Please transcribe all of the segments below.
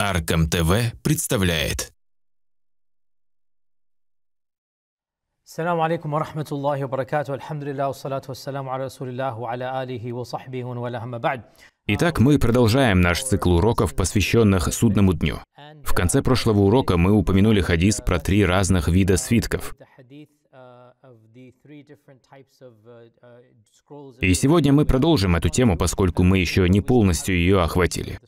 Аркам ТВ представляет. Салам алейкум рахматуллахи баракату. Алхамдулиллах, салату вассаламу аля расулиллаху, аля алихи ва сахбихи ва лахма ба'д. Итак, мы продолжаем наш цикл уроков, посвященных Судному дню. В конце прошлого урока мы упомянули хадис про три разных вида свитков. И сегодня мы продолжим эту тему, поскольку мы еще не полностью ее охватили.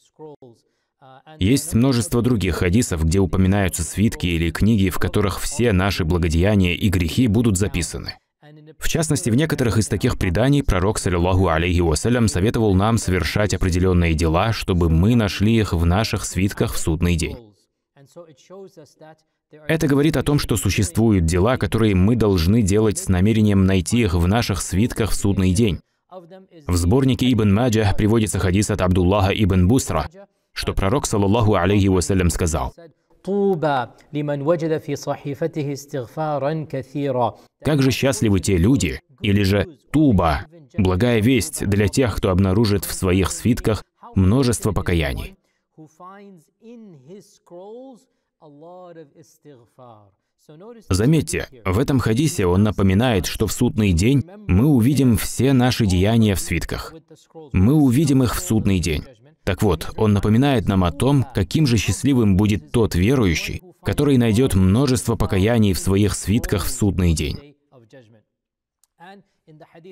Есть множество других хадисов, где упоминаются свитки или книги, в которых все наши благодеяния и грехи будут записаны. В частности, в некоторых из таких преданий пророк, саллиллаху алейхи вассалям, советовал нам совершать определенные дела, чтобы мы нашли их в наших свитках в судный день. Это говорит о том, что существуют дела, которые мы должны делать с намерением найти их в наших свитках в судный день. В сборнике Ибн Маджа приводится хадис от Абдуллаха Ибн Бусра, что пророк, саллаллаху алейхи вассалям, сказал, как же счастливы те люди, или же «Туба» – благая весть для тех, кто обнаружит в своих свитках множество покаяний. Заметьте, в этом хадисе он напоминает, что в судный день мы увидим все наши деяния в свитках. Мы увидим их в судный день. Так вот, он напоминает нам о том, каким же счастливым будет тот верующий, который найдет множество покаяний в своих свитках в судный день.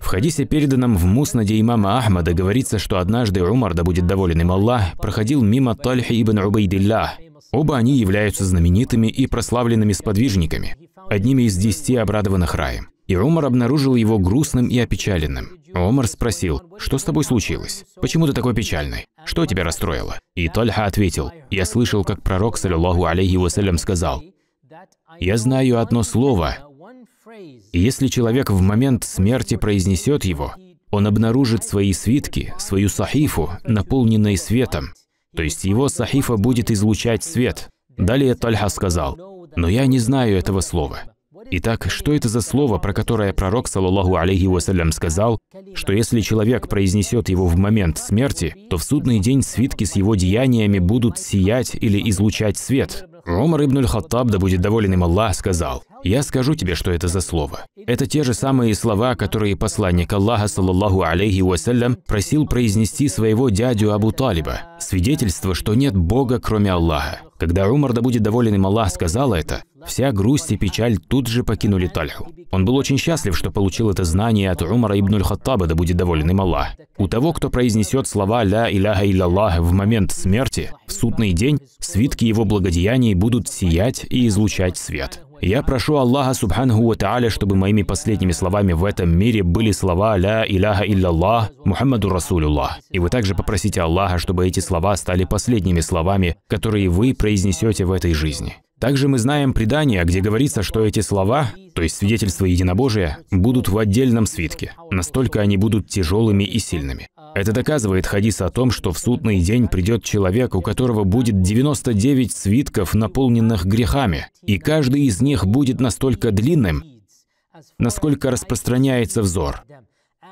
В хадисе, переданном в Муснаде имама Ахмада, говорится, что однажды Умар, да будет доволен им Аллах, проходил мимо Тальхи ибн Убайдиллях. Оба они являются знаменитыми и прославленными сподвижниками, одними из десяти обрадованных раем. И Омар обнаружил его грустным и опечаленным. Омар спросил, «Что с тобой случилось? Почему ты такой печальный? Что тебя расстроило?» И Тальха ответил, «Я слышал, как пророк, саллиллаху алейхи вассалям, сказал, «Я знаю одно слово, и если человек в момент смерти произнесет его, он обнаружит свои свитки, свою сахифу, наполненные светом, то есть его сахифа будет излучать свет». Далее Тальха сказал, «Но я не знаю этого слова». Итак, что это за слово, про которое пророк, саллаллаху алейхи вассалям, сказал, что если человек произнесет его в момент смерти, то в судный день свитки с его деяниями будут сиять или излучать свет? Умар ибн Хаттаб, да будет доволен им Аллах, сказал, «Я скажу тебе, что это за слово». Это те же самые слова, которые посланник Аллаха, саллаллаху алейхи вассалям, просил произнести своего дядю Абу Талиба, свидетельство, что нет Бога, кроме Аллаха. Когда Умар, да будет доволен им Аллах, сказал это, Вся грусть и печаль тут же покинули Тальху. Он был очень счастлив, что получил это знание от Умара ибн Хаттаба, да будет доволен им Аллах. У того, кто произнесет слова «Ля иляха илляллах» в момент смерти, в судный день, свитки его благодеяний будут сиять и излучать свет. Я прошу Аллаха Субханху Ва Тааля, чтобы моими последними словами в этом мире были слова «Ля Иляха Илляллах Мухаммаду Расулюллах». И вы также попросите Аллаха, чтобы эти слова стали последними словами, которые вы произнесете в этой жизни. Также мы знаем предание, где говорится, что эти слова, то есть свидетельства единобожия, будут в отдельном свитке. Настолько они будут тяжелыми и сильными. Это доказывает хадис о том, что в судный день придет человек, у которого будет 99 свитков, наполненных грехами, и каждый из них будет настолько длинным, насколько распространяется взор.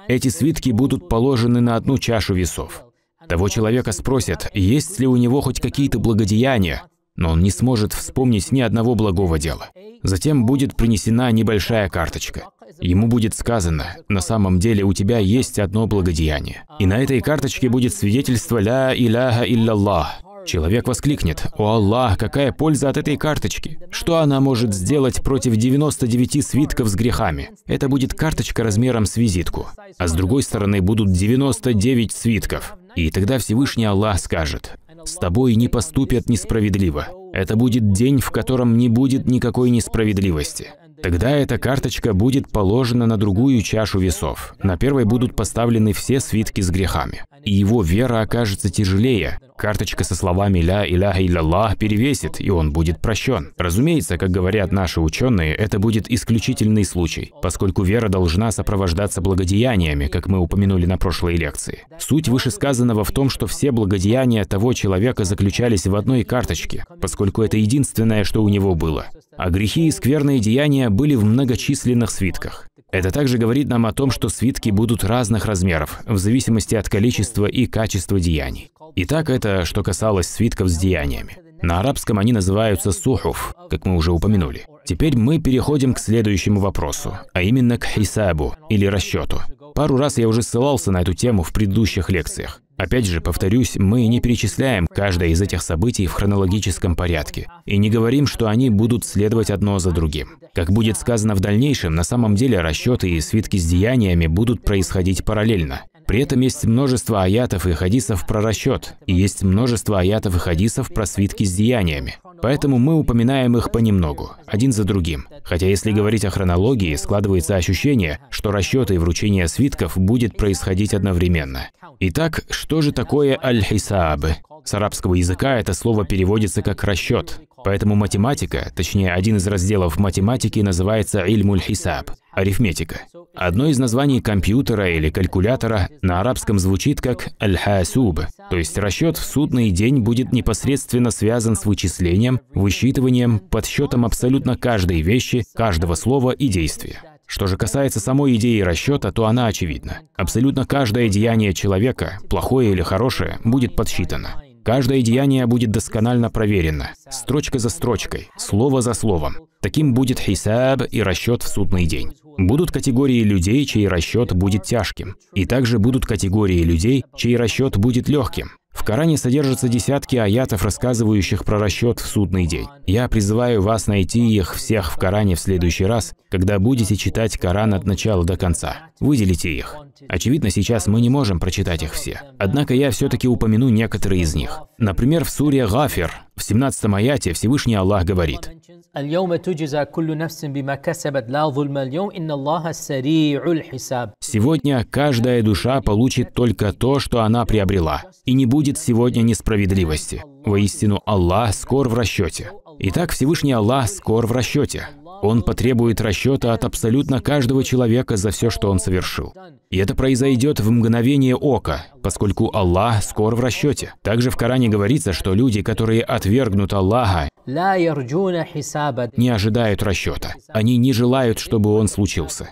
Эти свитки будут положены на одну чашу весов. Того человека спросят, есть ли у него хоть какие-то благодеяния, но он не сможет вспомнить ни одного благого дела. Затем будет принесена небольшая карточка. Ему будет сказано, на самом деле у тебя есть одно благодеяние. И на этой карточке будет свидетельство «Ля иляха илляллах». Человек воскликнет «О Аллах, какая польза от этой карточки? Что она может сделать против 99 свитков с грехами?» Это будет карточка размером с визитку, а с другой стороны будут 99 свитков. И тогда Всевышний Аллах скажет с тобой не поступят несправедливо. Это будет день, в котором не будет никакой несправедливости. Тогда эта карточка будет положена на другую чашу весов. На первой будут поставлены все свитки с грехами. И его вера окажется тяжелее, Карточка со словами «Ля иляха илляллах» перевесит, и он будет прощен. Разумеется, как говорят наши ученые, это будет исключительный случай, поскольку вера должна сопровождаться благодеяниями, как мы упомянули на прошлой лекции. Суть вышесказанного в том, что все благодеяния того человека заключались в одной карточке, поскольку это единственное, что у него было. А грехи и скверные деяния были в многочисленных свитках. Это также говорит нам о том, что свитки будут разных размеров, в зависимости от количества и качества деяний. Итак, это что касалось свитков с деяниями. На арабском они называются сухуф, как мы уже упомянули. Теперь мы переходим к следующему вопросу, а именно к хисабу, или расчету. Пару раз я уже ссылался на эту тему в предыдущих лекциях. Опять же, повторюсь, мы не перечисляем каждое из этих событий в хронологическом порядке и не говорим, что они будут следовать одно за другим. Как будет сказано в дальнейшем, на самом деле расчеты и свитки с деяниями будут происходить параллельно. При этом есть множество аятов и хадисов про расчет, и есть множество аятов и хадисов про свитки с деяниями. Поэтому мы упоминаем их понемногу, один за другим. Хотя если говорить о хронологии, складывается ощущение, что расчеты и вручение свитков будет происходить одновременно. Итак, что же такое аль-хисаабы? С арабского языка это слово переводится как «расчет». Поэтому математика, точнее один из разделов математики называется «Ильмуль хисаб» – арифметика. Одно из названий компьютера или калькулятора на арабском звучит как «аль-хасуб», то есть расчет в судный день будет непосредственно связан с вычислением, высчитыванием, подсчетом абсолютно каждой вещи, каждого слова и действия. Что же касается самой идеи расчета, то она очевидна. Абсолютно каждое деяние человека, плохое или хорошее, будет подсчитано. Каждое деяние будет досконально проверено, строчка за строчкой, слово за словом. Таким будет хисаб и расчет в судный день. Будут категории людей, чей расчет будет тяжким, и также будут категории людей, чей расчет будет легким. В Коране содержатся десятки аятов, рассказывающих про расчет в судный день. Я призываю вас найти их всех в Коране в следующий раз, когда будете читать Коран от начала до конца. Выделите их. Очевидно, сейчас мы не можем прочитать их все. Однако я все-таки упомяну некоторые из них. Например, в суре Гафир, в 17 аяте Всевышний Аллах говорит. Сегодня каждая душа получит только то, что она приобрела, и не будет будет сегодня несправедливости. Воистину, Аллах скор в расчете. Итак, Всевышний Аллах скор в расчете. Он потребует расчета от абсолютно каждого человека за все, что он совершил. И это произойдет в мгновение ока, поскольку Аллах скор в расчете. Также в Коране говорится, что люди, которые отвергнут Аллаха, не ожидают расчета. Они не желают, чтобы он случился.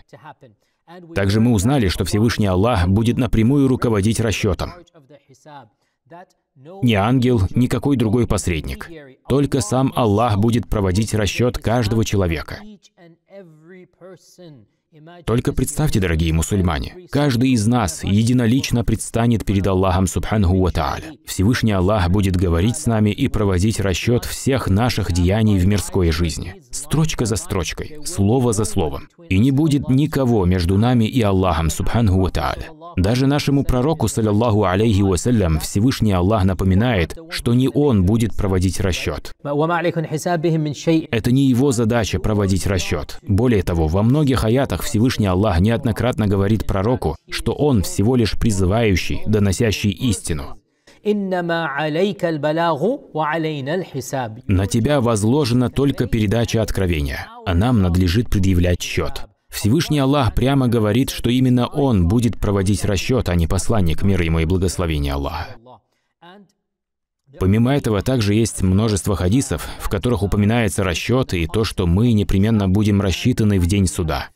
Также мы узнали, что Всевышний Аллах будет напрямую руководить расчетом. Ни ангел, ни какой другой посредник. Только сам Аллах будет проводить расчет каждого человека. Только представьте, дорогие мусульмане, каждый из нас единолично предстанет перед Аллахом Субхану Ва Тааля. Всевышний Аллах будет говорить с нами и проводить расчет всех наших деяний в мирской жизни. Строчка за строчкой, слово за словом. И не будет никого между нами и Аллахом Субхану Ва Тааля. Даже нашему пророку, саллиллаху алейхи вассалям, Всевышний Аллах напоминает, что не он будет проводить расчет. Это не его задача проводить расчет. Более того, во многих аятах Всевышний Аллах неоднократно говорит пророку, что он всего лишь призывающий, доносящий истину. На тебя возложена только передача откровения, а нам надлежит предъявлять счет. Всевышний Аллах прямо говорит, что именно Он будет проводить расчет, а не посланник мира ему и благословения Аллаха. Помимо этого, также есть множество хадисов, в которых упоминается расчет и то, что мы непременно будем рассчитаны в день суда.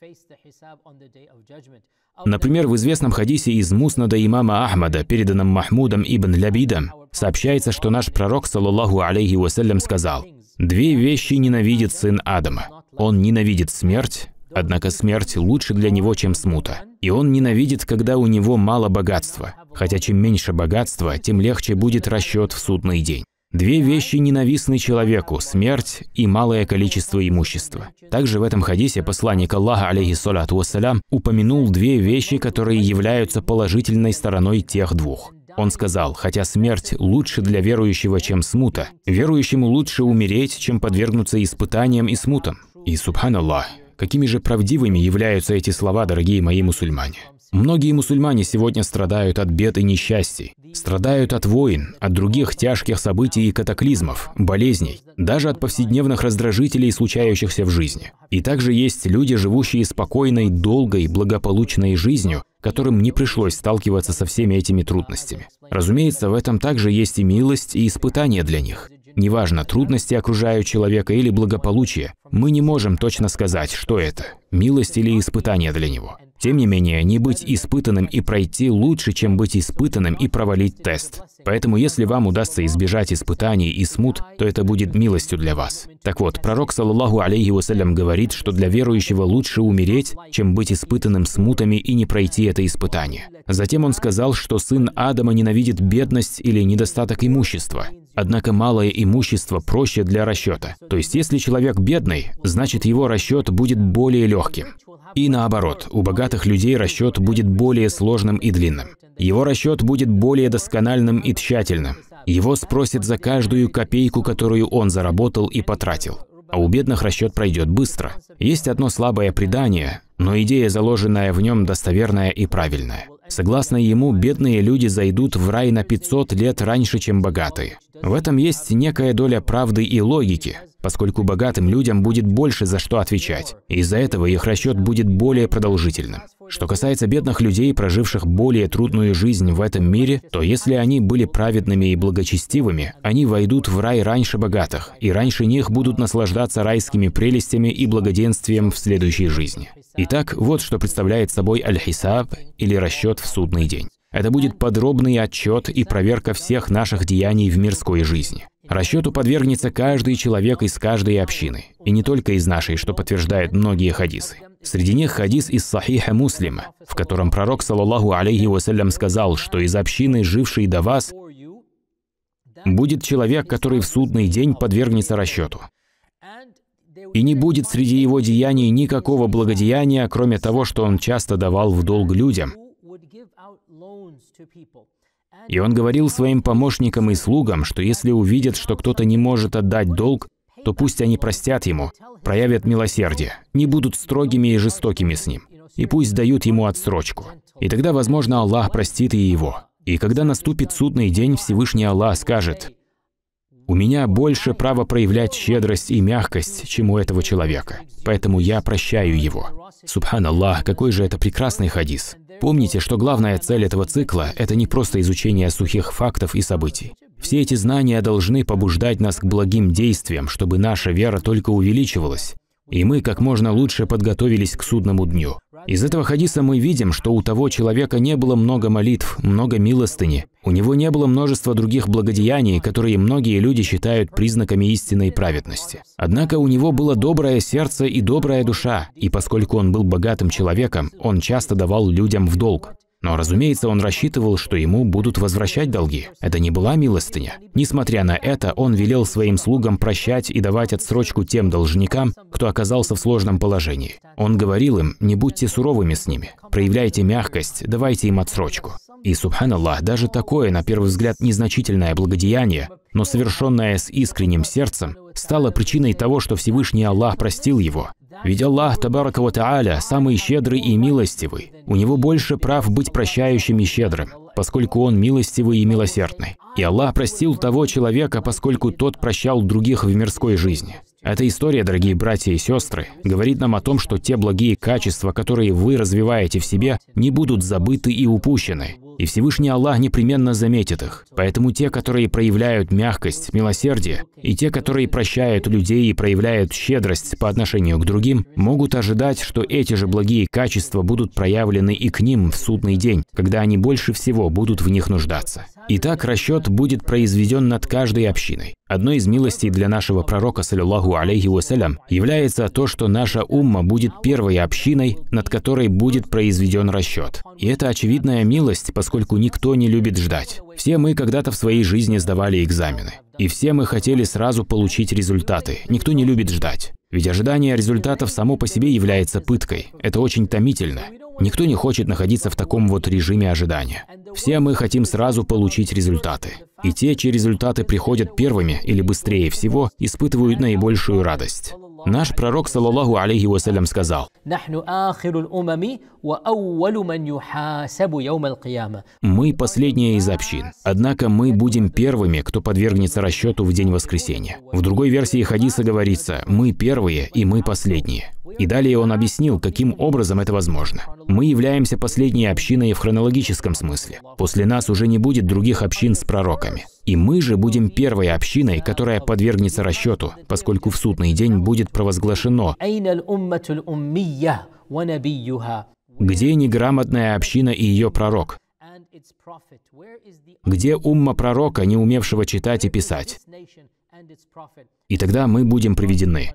Например, в известном хадисе из Муснада имама Ахмада, переданном Махмудом ибн Лябидом, сообщается, что наш пророк, саллаллаху алейхи вассалям, сказал, «Две вещи ненавидит сын Адама. Он ненавидит смерть, Однако смерть лучше для него, чем смута. И он ненавидит, когда у него мало богатства. Хотя чем меньше богатства, тем легче будет расчет в судный день. Две вещи ненавистны человеку – смерть и малое количество имущества. Также в этом хадисе посланник Аллаха, алейхиссалату вассалям, упомянул две вещи, которые являются положительной стороной тех двух. Он сказал, хотя смерть лучше для верующего, чем смута, верующему лучше умереть, чем подвергнуться испытаниям и смутам. И субханаллах, Какими же правдивыми являются эти слова, дорогие мои мусульмане? Многие мусульмане сегодня страдают от бед и несчастий, страдают от войн, от других тяжких событий и катаклизмов, болезней, даже от повседневных раздражителей, случающихся в жизни. И также есть люди, живущие спокойной, долгой, благополучной жизнью, которым не пришлось сталкиваться со всеми этими трудностями. Разумеется, в этом также есть и милость, и испытания для них. Неважно, трудности окружают человека или благополучие, мы не можем точно сказать, что это – милость или испытание для него. Тем не менее, не быть испытанным и пройти лучше, чем быть испытанным и провалить тест. Поэтому если вам удастся избежать испытаний и смут, то это будет милостью для вас. Так вот, пророк, саллаху алейхи вассалям, говорит, что для верующего лучше умереть, чем быть испытанным смутами и не пройти это испытание. Затем он сказал, что сын Адама ненавидит бедность или недостаток имущества. Однако малое имущество проще для расчета. То есть, если человек бедный, значит его расчет будет более легким. И наоборот, у богатых людей расчет будет более сложным и длинным. Его расчет будет более доскональным и тщательным. Его спросят за каждую копейку, которую он заработал и потратил. А у бедных расчет пройдет быстро. Есть одно слабое предание, но идея, заложенная в нем, достоверная и правильная. Согласно ему, бедные люди зайдут в рай на 500 лет раньше, чем богатые. В этом есть некая доля правды и логики, поскольку богатым людям будет больше за что отвечать, из-за этого их расчет будет более продолжительным. Что касается бедных людей, проживших более трудную жизнь в этом мире, то если они были праведными и благочестивыми, они войдут в рай раньше богатых, и раньше них будут наслаждаться райскими прелестями и благоденствием в следующей жизни. Итак, вот что представляет собой аль-хисаб, или расчет в судный день. Это будет подробный отчет и проверка всех наших деяний в мирской жизни. Расчету подвергнется каждый человек из каждой общины, и не только из нашей, что подтверждают многие хадисы. Среди них хадис из Сахиха Муслима, в котором пророк, саллаллаху алейхи вассалям, сказал, что из общины, жившей до вас, будет человек, который в судный день подвергнется расчету. И не будет среди его деяний никакого благодеяния, кроме того, что он часто давал в долг людям. И он говорил своим помощникам и слугам, что если увидят, что кто-то не может отдать долг, то пусть они простят ему, проявят милосердие, не будут строгими и жестокими с ним, и пусть дают ему отсрочку. И тогда, возможно, Аллах простит и его. И когда наступит судный день, Всевышний Аллах скажет, «У меня больше права проявлять щедрость и мягкость, чем у этого человека, поэтому я прощаю его». Субхан Аллах, какой же это прекрасный хадис. Помните, что главная цель этого цикла – это не просто изучение сухих фактов и событий. Все эти знания должны побуждать нас к благим действиям, чтобы наша вера только увеличивалась, и мы как можно лучше подготовились к судному дню. Из этого хадиса мы видим, что у того человека не было много молитв, много милостыни. У него не было множества других благодеяний, которые многие люди считают признаками истинной праведности. Однако у него было доброе сердце и добрая душа, и поскольку он был богатым человеком, он часто давал людям в долг. Но, разумеется, он рассчитывал, что ему будут возвращать долги. Это не была милостыня. Несмотря на это, он велел своим слугам прощать и давать отсрочку тем должникам, кто оказался в сложном положении. Он говорил им, не будьте суровыми с ними, проявляйте мягкость, давайте им отсрочку. И, субханаллах, даже такое, на первый взгляд, незначительное благодеяние, но совершенное с искренним сердцем, стало причиной того, что Всевышний Аллах простил его, ведь Аллах, табарака ва та'аля, самый щедрый и милостивый. У Него больше прав быть прощающим и щедрым, поскольку Он милостивый и милосердный. И Аллах простил того человека, поскольку тот прощал других в мирской жизни. Эта история, дорогие братья и сестры, говорит нам о том, что те благие качества, которые вы развиваете в себе, не будут забыты и упущены и Всевышний Аллах непременно заметит их. Поэтому те, которые проявляют мягкость, милосердие, и те, которые прощают людей и проявляют щедрость по отношению к другим, могут ожидать, что эти же благие качества будут проявлены и к ним в судный день, когда они больше всего будут в них нуждаться. Итак, расчет будет произведен над каждой общиной. Одной из милостей для нашего пророка, саллиллаху алейхи вассалям, является то, что наша умма будет первой общиной, над которой будет произведен расчет. И это очевидная милость, поскольку никто не любит ждать. Все мы когда-то в своей жизни сдавали экзамены. И все мы хотели сразу получить результаты. Никто не любит ждать. Ведь ожидание результатов само по себе является пыткой. Это очень томительно. Никто не хочет находиться в таком вот режиме ожидания. Все мы хотим сразу получить результаты. И те, чьи результаты приходят первыми или быстрее всего, испытывают наибольшую радость. Наш пророк, саллаллаху алейхи вассалям, сказал, «Мы последние из общин, однако мы будем первыми, кто подвергнется расчету в день воскресения». В другой версии хадиса говорится, «Мы первые и мы последние». И далее он объяснил, каким образом это возможно. Мы являемся последней общиной в хронологическом смысле. После нас уже не будет других общин с пророками. И мы же будем первой общиной, которая подвергнется расчету, поскольку в судный день будет провозглашено «Где неграмотная община и ее пророк?» Где умма пророка, не умевшего читать и писать? И тогда мы будем приведены.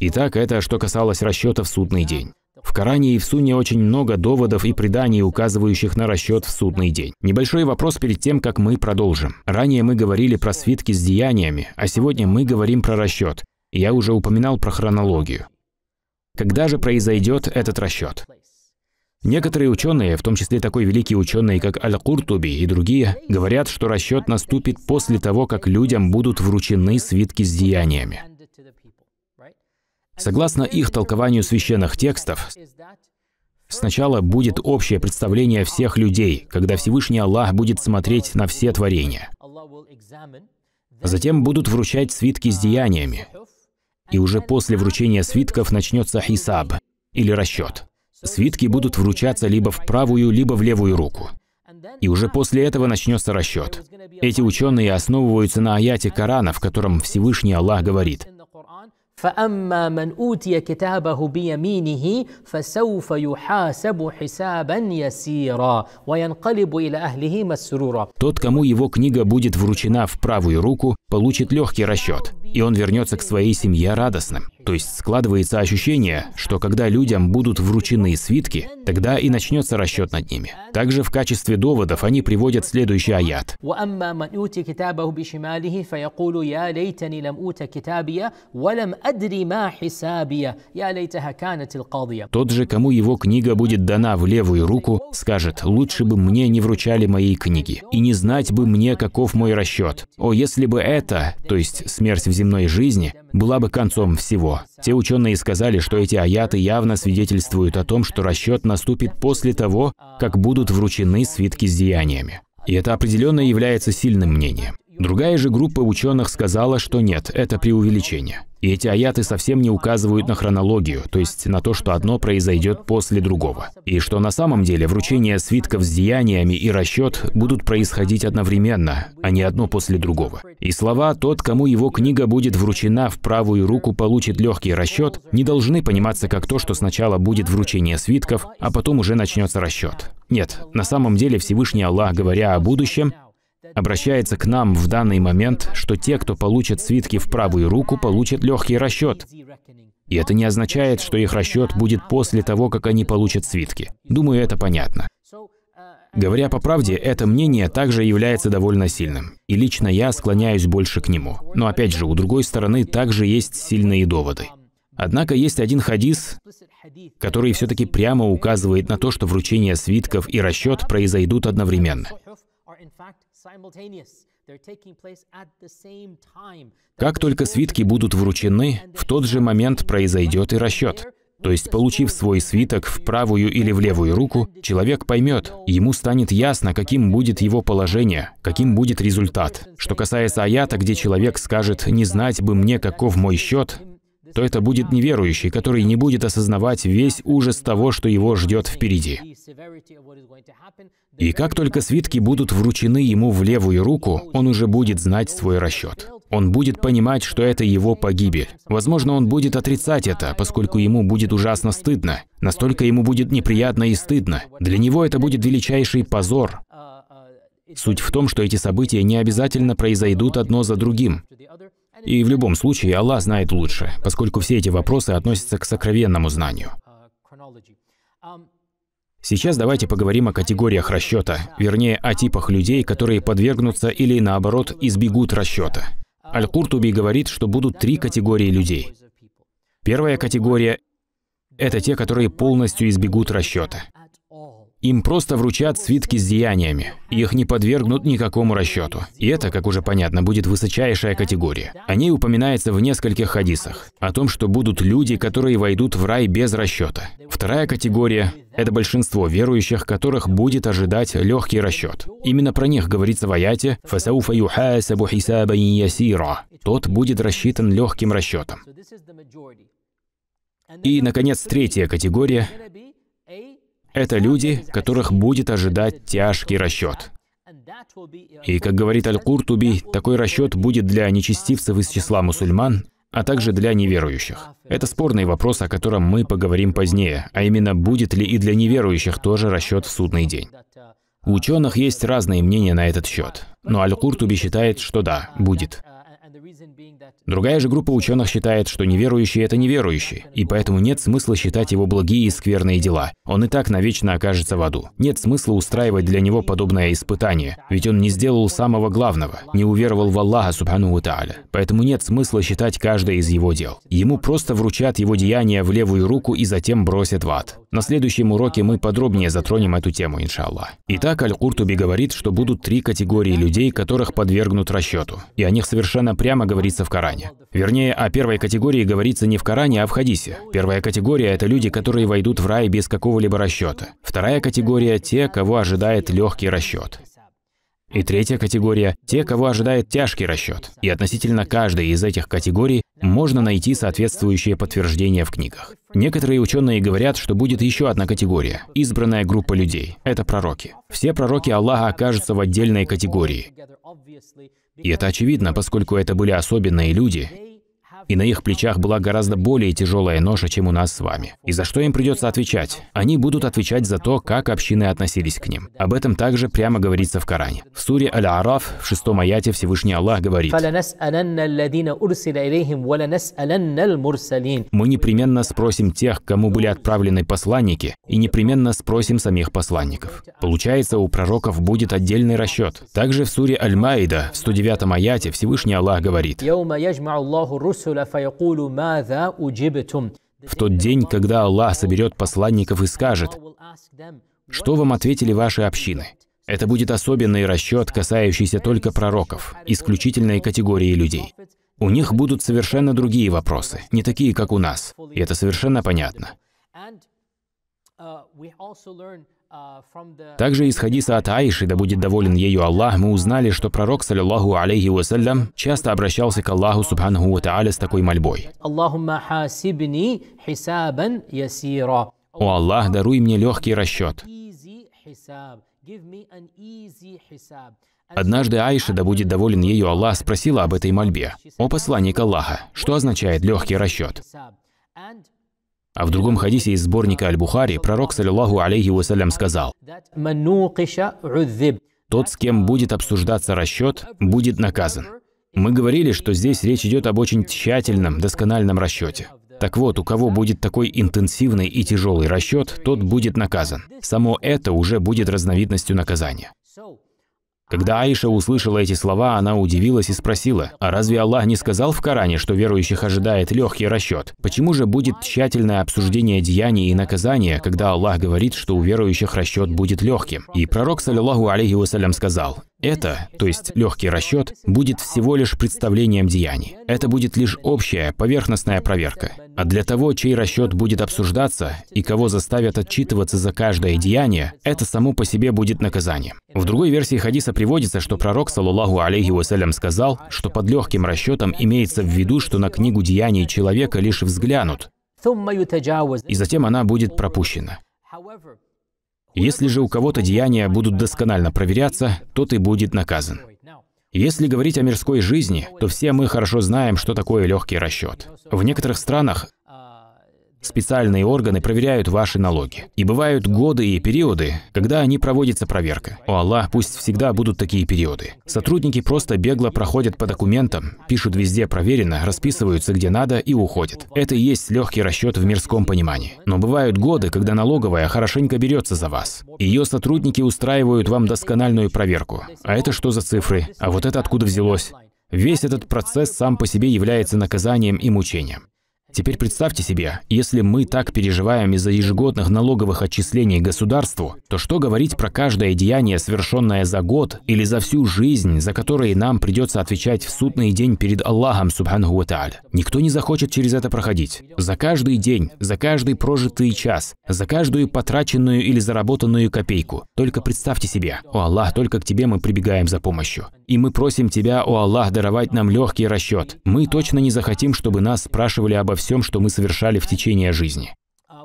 Итак, это что касалось расчета в судный день. В Коране и в Суне очень много доводов и преданий, указывающих на расчет в судный день. Небольшой вопрос перед тем, как мы продолжим. Ранее мы говорили про свитки с деяниями, а сегодня мы говорим про расчет. Я уже упоминал про хронологию. Когда же произойдет этот расчет? Некоторые ученые, в том числе такой великий ученый, как Аль-Куртуби и другие, говорят, что расчет наступит после того, как людям будут вручены свитки с деяниями. Согласно их толкованию священных текстов, сначала будет общее представление всех людей, когда Всевышний Аллах будет смотреть на все творения. Затем будут вручать свитки с деяниями, и уже после вручения свитков начнется хисаб, или расчет. Свитки будут вручаться либо в правую, либо в левую руку. И уже после этого начнется расчет. Эти ученые основываются на аяте Корана, в котором Всевышний Аллах говорит – فاما من اوتي كتابه بيمينه فسوف يحاسب حسابا يسيرا وينقلب الى اهله مسرورا Тот, кому его книга будет вручена в правую руку, получит легкий расчет, и он вернется к своей семье радостным. То есть складывается ощущение, что когда людям будут вручены свитки, тогда и начнется расчет над ними. Также в качестве доводов они приводят следующий аят. Тот же, кому его книга будет дана в левую руку, скажет, лучше бы мне не вручали моей книги, и не знать бы мне, каков мой расчет. О, если бы это, то есть смерть в земной жизни, была бы концом всего. Те ученые сказали, что эти аяты явно свидетельствуют о том, что расчет наступит после того, как будут вручены свитки с деяниями. И это определенно является сильным мнением. Другая же группа ученых сказала, что нет, это преувеличение. И эти аяты совсем не указывают на хронологию, то есть на то, что одно произойдет после другого. И что на самом деле вручение свитков с деяниями и расчет будут происходить одновременно, а не одно после другого. И слова «тот, кому его книга будет вручена в правую руку, получит легкий расчет» не должны пониматься как то, что сначала будет вручение свитков, а потом уже начнется расчет. Нет, на самом деле Всевышний Аллах, говоря о будущем, обращается к нам в данный момент, что те, кто получит свитки в правую руку, получат легкий расчет. И это не означает, что их расчет будет после того, как они получат свитки. Думаю, это понятно. Говоря по правде, это мнение также является довольно сильным, и лично я склоняюсь больше к нему. Но опять же, у другой стороны также есть сильные доводы. Однако есть один хадис, который все-таки прямо указывает на то, что вручение свитков и расчет произойдут одновременно. Как только свитки будут вручены, в тот же момент произойдет и расчет. То есть, получив свой свиток в правую или в левую руку, человек поймет, ему станет ясно, каким будет его положение, uh, каким будет результат. Что касается аята, где человек скажет «не знать бы мне, каков мой счет», то это будет неверующий, который не будет осознавать весь ужас того, что его ждет впереди. И как только свитки будут вручены ему в левую руку, он уже будет знать свой расчет. Он будет понимать, что это его погибель. Возможно, он будет отрицать это, поскольку ему будет ужасно стыдно. Настолько ему будет неприятно и стыдно. Для него это будет величайший позор. Суть в том, что эти события не обязательно произойдут одно за другим. И в любом случае Аллах знает лучше, поскольку все эти вопросы относятся к сокровенному знанию. Сейчас давайте поговорим о категориях расчета, вернее, о типах людей, которые подвергнутся или, наоборот, избегут расчета. Аль-Куртуби говорит, что будут три категории людей. Первая категория – это те, которые полностью избегут расчета. Им просто вручат свитки с деяниями. Их не подвергнут никакому расчету. И это, как уже понятно, будет высочайшая категория. О ней упоминается в нескольких хадисах. О том, что будут люди, которые войдут в рай без расчета. Вторая категория – это большинство верующих, которых будет ожидать легкий расчет. Именно про них говорится в аяте «Фасауфа юхасабу хисаба ясира». Тот будет рассчитан легким расчетом. И, наконец, третья категория это люди, которых будет ожидать тяжкий расчет. И, как говорит Аль-Куртуби, такой расчет будет для нечестивцев из числа мусульман, а также для неверующих. Это спорный вопрос, о котором мы поговорим позднее, а именно, будет ли и для неверующих тоже расчет в судный день. У ученых есть разные мнения на этот счет, но Аль-Куртуби считает, что да, будет. Другая же группа ученых считает, что неверующий – это неверующий, и поэтому нет смысла считать его благие и скверные дела. Он и так навечно окажется в аду. Нет смысла устраивать для него подобное испытание, ведь он не сделал самого главного, не уверовал в Аллаха Субхану Тааля. Поэтому нет смысла считать каждое из его дел. Ему просто вручат его деяния в левую руку и затем бросят в ад. На следующем уроке мы подробнее затронем эту тему, иншаллах. Итак, Аль-Куртуби говорит, что будут три категории людей, которых подвергнут расчету. И о них совершенно прямо говорится в Коране. Коране. Вернее, о первой категории говорится не в Коране, а в хадисе. Первая категория – это люди, которые войдут в рай без какого-либо расчета. Вторая категория – те, кого ожидает легкий расчет. И третья категория – те, кого ожидает тяжкий расчет. И относительно каждой из этих категорий можно найти соответствующее подтверждение в книгах. Некоторые ученые говорят, что будет еще одна категория – избранная группа людей. Это пророки. Все пророки Аллаха окажутся в отдельной категории. И это очевидно, поскольку это были особенные люди. И на их плечах была гораздо более тяжелая ноша, чем у нас с вами. И за что им придется отвечать? Они будут отвечать за то, как общины относились к ним. Об этом также прямо говорится в Коране. В суре Аль-Араф, в шестом аяте Всевышний Аллах говорит, «Мы непременно спросим тех, кому были отправлены посланники, и непременно спросим самих посланников». Получается, у пророков будет отдельный расчет. Также в суре Аль-Маида, в 109 аяте Всевышний Аллах говорит, в тот день, когда Аллах соберет посланников и скажет, «Что вам ответили ваши общины?» Это будет особенный расчет, касающийся только пророков, исключительной категории людей. У них будут совершенно другие вопросы, не такие, как у нас. И это совершенно понятно. Uh, также из хадиса от Аиши, да будет доволен ею Аллах, мы узнали, что пророк, саллиллаху алейхи вассалям, часто обращался к Аллаху, субханаху ва та'аля, с такой мольбой. «О Аллах, даруй мне легкий расчет». Однажды Аиша, да будет доволен ею Аллах, спросила об этой мольбе. «О посланник Аллаха, что означает легкий расчет?» А в другом хадисе из сборника Аль-Бухари пророк, саллиллаху алейхи вассалям, сказал, «Тот, с кем будет обсуждаться расчет, будет наказан». Мы говорили, что здесь речь идет об очень тщательном, доскональном расчете. Так вот, у кого будет такой интенсивный и тяжелый расчет, тот будет наказан. Само это уже будет разновидностью наказания. Когда Аиша услышала эти слова, она удивилась и спросила, «А разве Аллах не сказал в Коране, что верующих ожидает легкий расчет? Почему же будет тщательное обсуждение деяний и наказания, когда Аллах говорит, что у верующих расчет будет легким?» И пророк, саллиллаху алейхи вассалям, сказал, это, то есть легкий расчет, будет всего лишь представлением деяний. Это будет лишь общая, поверхностная проверка. А для того, чей расчет будет обсуждаться и кого заставят отчитываться за каждое деяние, это само по себе будет наказанием. В другой версии хадиса приводится, что пророк, саллаху алейхи вассалям, сказал, что под легким расчетом имеется в виду, что на книгу деяний человека лишь взглянут, и затем она будет пропущена. Если же у кого-то деяния будут досконально проверяться, тот и будет наказан. Если говорить о мирской жизни, то все мы хорошо знаем, что такое легкий расчет. В некоторых странах Специальные органы проверяют ваши налоги. И бывают годы и периоды, когда они проводится проверка. О Аллах, пусть всегда будут такие периоды. Сотрудники просто бегло проходят по документам, пишут везде проверено, расписываются где надо и уходят. Это и есть легкий расчет в мирском понимании. Но бывают годы, когда налоговая хорошенько берется за вас. Ее сотрудники устраивают вам доскональную проверку. А это что за цифры? А вот это откуда взялось? Весь этот процесс сам по себе является наказанием и мучением. Теперь представьте себе, если мы так переживаем из-за ежегодных налоговых отчислений государству, то что говорить про каждое деяние, совершенное за год или за всю жизнь, за которые нам придется отвечать в судный день перед Аллахом, субханаху тааля. Никто не захочет через это проходить. За каждый день, за каждый прожитый час, за каждую потраченную или заработанную копейку. Только представьте себе, о Аллах, только к Тебе мы прибегаем за помощью. И мы просим Тебя, о Аллах, даровать нам легкий расчет. Мы точно не захотим, чтобы нас спрашивали обо всем всем, что мы совершали в течение жизни.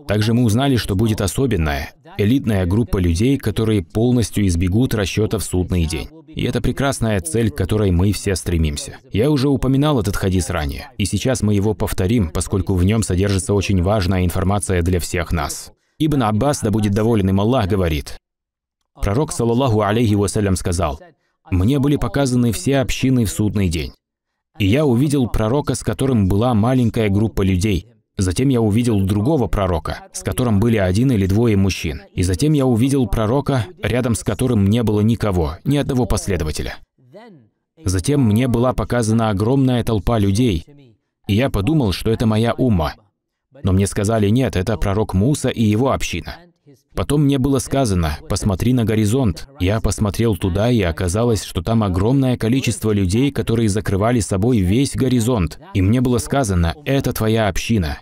Также мы узнали, что будет особенная, элитная группа людей, которые полностью избегут расчета в судный день. И это прекрасная цель, к которой мы все стремимся. Я уже упоминал этот хадис ранее, и сейчас мы его повторим, поскольку в нем содержится очень важная информация для всех нас. Ибн Аббас, да будет доволен им Аллах, говорит, Пророк, саллаллаху алейхи вассалям, сказал, «Мне были показаны все общины в судный день. И я увидел пророка, с которым была маленькая группа людей. Затем я увидел другого пророка, с которым были один или двое мужчин. И затем я увидел пророка, рядом с которым не было никого, ни одного последователя. Затем мне была показана огромная толпа людей, и я подумал, что это моя ума. Но мне сказали, нет, это пророк Муса и его община. Потом мне было сказано, посмотри на горизонт. Я посмотрел туда, и оказалось, что там огромное количество людей, которые закрывали собой весь горизонт. И мне было сказано, это твоя община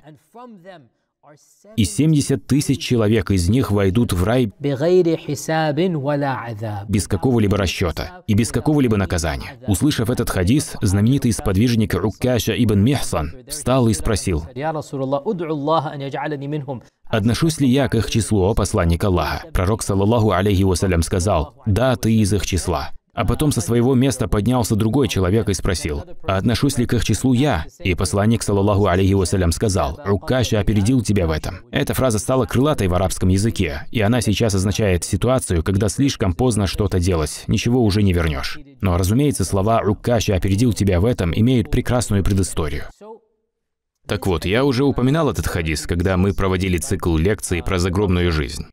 и 70 тысяч человек из них войдут в рай без какого-либо расчета и без какого-либо наказания. Услышав этот хадис, знаменитый сподвижник Руккаша ибн Мехсан встал и спросил, «Отношусь ли я к их числу, о посланник Аллаха?» Пророк, саллаллаху алейхи вассалям, сказал, «Да, ты из их числа». А потом со своего места поднялся другой человек и спросил, «А отношусь ли к их числу я?» И посланник, саллаллаху алейхи вассалям, сказал, «Рукаша опередил тебя в этом». Эта фраза стала крылатой в арабском языке, и она сейчас означает ситуацию, когда слишком поздно что-то делать, ничего уже не вернешь. Но, разумеется, слова «Рукаша опередил тебя в этом» имеют прекрасную предысторию. Так вот, я уже упоминал этот хадис, когда мы проводили цикл лекций про загробную жизнь.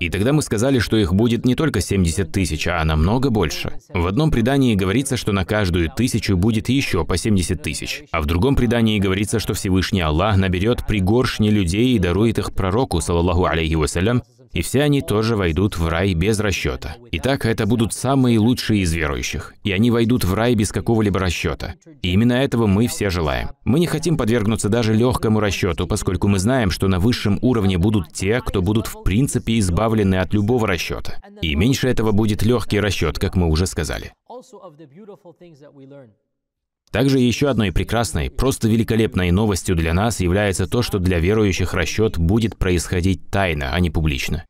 И тогда мы сказали, что их будет не только 70 тысяч, а намного больше. В одном предании говорится, что на каждую тысячу будет еще по 70 тысяч, а в другом предании говорится, что Всевышний Аллах наберет пригоршни людей и дарует их пророку, салаллаху алейхи вассалям, и все они тоже войдут в рай без расчета. Итак, это будут самые лучшие из верующих, и они войдут в рай без какого-либо расчета. И именно этого мы все желаем. Мы не хотим подвергнуться даже легкому расчету, поскольку мы знаем, что на высшем уровне будут те, кто будут в принципе избавлены от любого расчета. И меньше этого будет легкий расчет, как мы уже сказали. Также еще одной прекрасной, просто великолепной новостью для нас является то, что для верующих расчет будет происходить тайно, а не публично.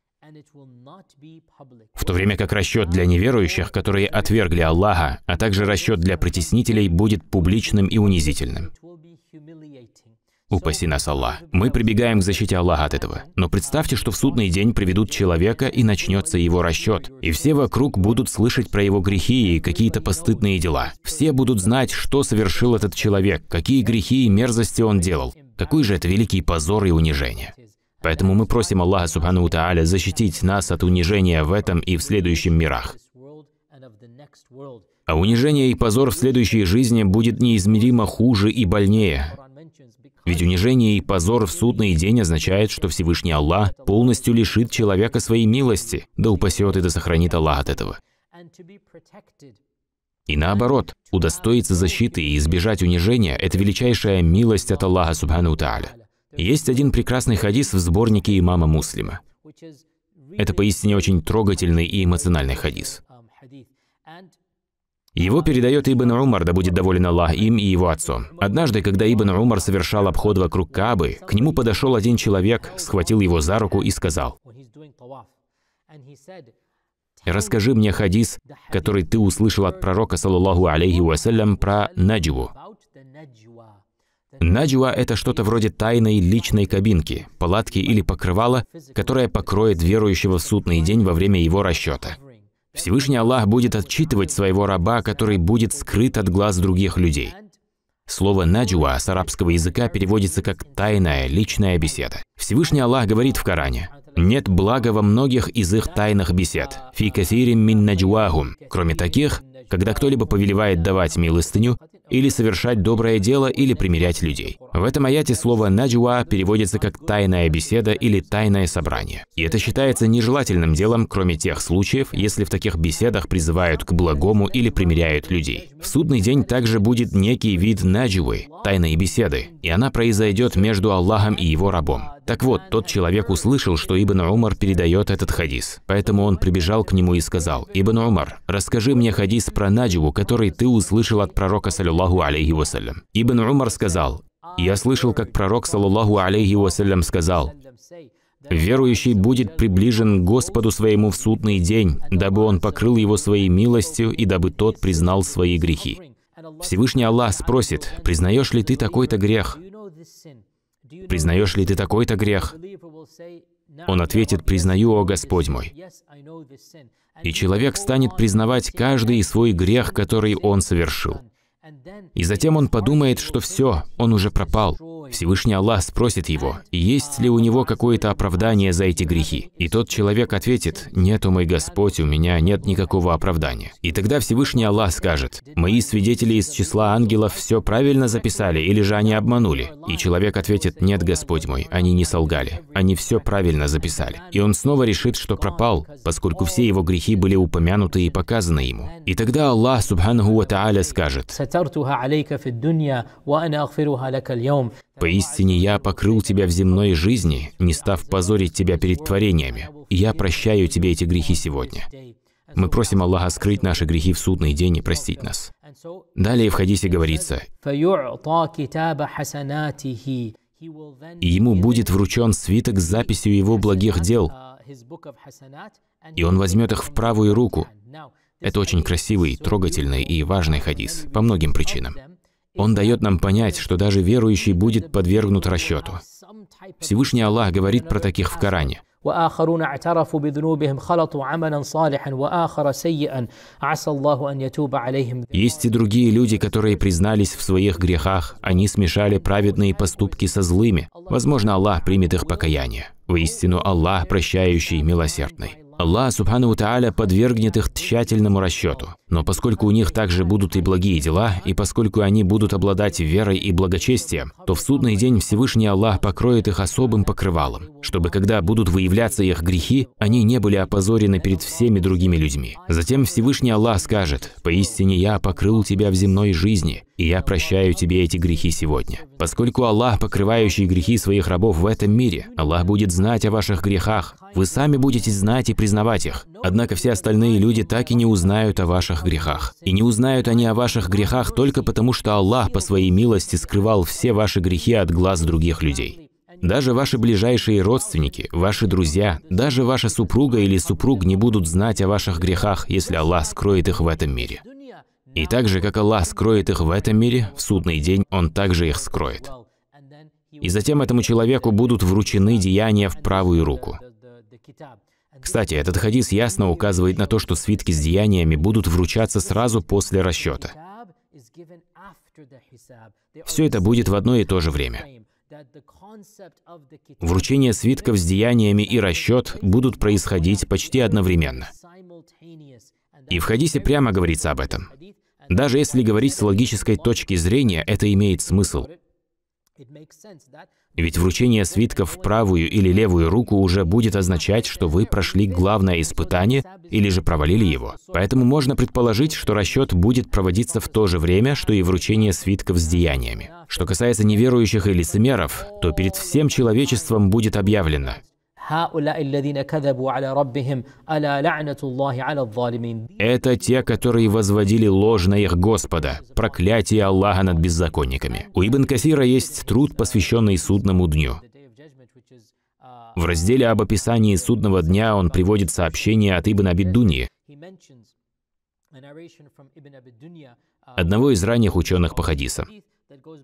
В то время как расчет для неверующих, которые отвергли Аллаха, а также расчет для притеснителей будет публичным и унизительным. Упаси нас Аллах. Мы прибегаем к защите Аллаха от этого. Но представьте, что в судный день приведут человека и начнется его расчет. И все вокруг будут слышать про его грехи и какие-то постыдные дела. Все будут знать, что совершил этот человек, какие грехи и мерзости он делал. Какой же это великий позор и унижение. Поэтому мы просим Аллаха Субхану Тааля защитить нас от унижения в этом и в следующем мирах. А унижение и позор в следующей жизни будет неизмеримо хуже и больнее, ведь унижение и позор в судный день означает, что Всевышний Аллах полностью лишит человека своей милости, да упасет и да сохранит Аллах от этого. И наоборот, удостоиться защиты и избежать унижения – это величайшая милость от Аллаха Субхану Тааля. Есть один прекрасный хадис в сборнике имама Муслима. Это поистине очень трогательный и эмоциональный хадис. Его передает Ибн Умар, да будет доволен Аллах им и его отцом. Однажды, когда Ибн Умар совершал обход вокруг Каабы, к нему подошел один человек, схватил его за руку и сказал, «Расскажи мне хадис, который ты услышал от пророка, саллаллаху алейхи вассалям, про Надживу». Наджва – это что-то вроде тайной личной кабинки, палатки или покрывала, которая покроет верующего в судный день во время его расчета. Всевышний Аллах будет отчитывать своего раба, который будет скрыт от глаз других людей. Слово «наджуа» с арабского языка переводится как «тайная личная беседа». Всевышний Аллах говорит в Коране, «Нет блага во многих из их тайных бесед, фи кафирим мин наджуахум». Кроме таких, когда кто-либо повелевает давать милостыню, или совершать доброе дело, или примирять людей. В этом аяте слово «наджуа» переводится как «тайная беседа» или «тайное собрание». И это считается нежелательным делом, кроме тех случаев, если в таких беседах призывают к благому или примиряют людей. В судный день также будет некий вид наджуы – тайной беседы, и она произойдет между Аллахом и его рабом. Так вот, тот человек услышал, что Ибн Умар передает этот хадис. Поэтому он прибежал к нему и сказал, «Ибн Умар, расскажи мне хадис про Наджибу, который ты услышал от пророка, саллиллаху алейхи вассалям». Ибн Умар сказал, «Я слышал, как пророк, саллиллаху алейхи вассалям, сказал, Верующий будет приближен к Господу своему в судный день, дабы Он покрыл его своей милостью и дабы тот признал свои грехи. Всевышний Аллах спросит, признаешь ли ты такой-то грех? «Признаешь ли ты такой-то грех?» Он ответит, «Признаю, о Господь мой». И человек станет признавать каждый свой грех, который он совершил. И затем он подумает, что все, он уже пропал. Всевышний Аллах спросит его, есть ли у него какое-то оправдание за эти грехи. И тот человек ответит, «Нет, мой Господь, у меня нет никакого оправдания». И тогда Всевышний Аллах скажет, «Мои свидетели из числа ангелов все правильно записали, или же они обманули?» И человек ответит, «Нет, Господь мой, они не солгали, они все правильно записали». И он снова решит, что пропал, поскольку все его грехи были упомянуты и показаны ему. И тогда Аллах, субханаху ва скажет, Поистине я покрыл тебя в земной жизни, не став позорить тебя перед творениями, я прощаю тебе эти грехи сегодня. Мы просим Аллаха скрыть наши грехи в судный день и простить нас. Далее в хадисе говорится, «И ему будет вручен свиток с записью его благих дел, и он возьмет их в правую руку». Это очень красивый, трогательный и важный хадис по многим причинам. Он дает нам понять, что даже верующий будет подвергнут расчету. Всевышний Аллах говорит про таких в Коране. Есть и другие люди, которые признались в своих грехах, они смешали праведные поступки со злыми. Возможно, Аллах примет их покаяние. Воистину, Аллах прощающий, милосердный. Аллах, Субхану Тааля, подвергнет их тщательному расчету. Но поскольку у них также будут и благие дела, и поскольку они будут обладать верой и благочестием, то в судный день Всевышний Аллах покроет их особым покрывалом, чтобы когда будут выявляться их грехи, они не были опозорены перед всеми другими людьми. Затем Всевышний Аллах скажет, «Поистине я покрыл тебя в земной жизни, и я прощаю тебе эти грехи сегодня». Поскольку Аллах, покрывающий грехи своих рабов в этом мире, Аллах будет знать о ваших грехах, вы сами будете знать и признавать их, Однако все остальные люди так и не узнают о ваших грехах. И не узнают они о ваших грехах только потому, что Аллах по своей милости скрывал все ваши грехи от глаз других людей. Даже ваши ближайшие родственники, ваши друзья, даже ваша супруга или супруг не будут знать о ваших грехах, если Аллах скроет их в этом мире. И так же, как Аллах скроет их в этом мире, в судный день Он также их скроет. И затем этому человеку будут вручены деяния в правую руку. Кстати, этот хадис ясно указывает на то, что свитки с деяниями будут вручаться сразу после расчета. Все это будет в одно и то же время. Вручение свитков с деяниями и расчет будут происходить почти одновременно. И в хадисе прямо говорится об этом. Даже если говорить с логической точки зрения, это имеет смысл. Ведь вручение свитков в правую или левую руку уже будет означать, что вы прошли главное испытание или же провалили его. Поэтому можно предположить, что расчет будет проводиться в то же время, что и вручение свитков с деяниями. Что касается неверующих и лицемеров, то перед всем человечеством будет объявлено это те, которые возводили ложь на их Господа, проклятие Аллаха над беззаконниками. У Ибн Касира есть труд, посвященный судному дню. В разделе об описании судного дня он приводит сообщение от Ибн Абиддуни, одного из ранних ученых по хадисам.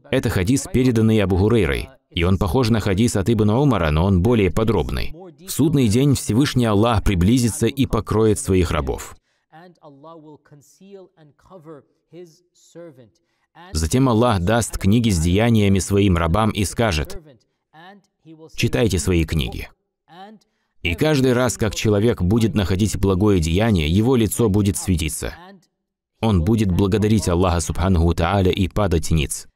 Это хадис, переданный Абу Гурейрой. И он похож на хадис от Ибн Умара, но он более подробный. В судный день Всевышний Аллах приблизится и покроет своих рабов. Затем Аллах даст книги с деяниями своим рабам и скажет, «Читайте свои книги». И каждый раз, как человек будет находить благое деяние, его лицо будет светиться. Он будет благодарить Аллаха Субхану Тааля и падать ниц.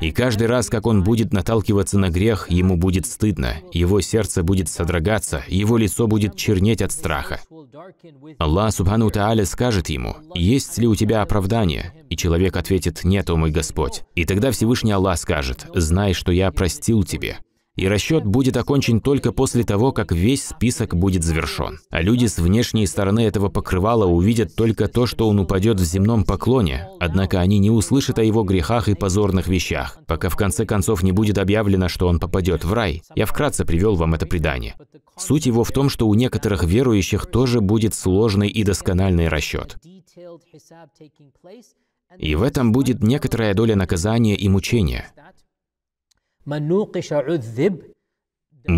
И каждый раз, как он будет наталкиваться на грех, ему будет стыдно, его сердце будет содрогаться, его лицо будет чернеть от страха. Аллах Субхану Тааля скажет ему, «Есть ли у тебя оправдание?» И человек ответит, «Нет, о мой Господь». И тогда Всевышний Аллах скажет, «Знай, что я простил тебе» и расчет будет окончен только после того, как весь список будет завершен. А люди с внешней стороны этого покрывала увидят только то, что он упадет в земном поклоне, однако они не услышат о его грехах и позорных вещах, пока в конце концов не будет объявлено, что он попадет в рай. Я вкратце привел вам это предание. Суть его в том, что у некоторых верующих тоже будет сложный и доскональный расчет. И в этом будет некоторая доля наказания и мучения. Мы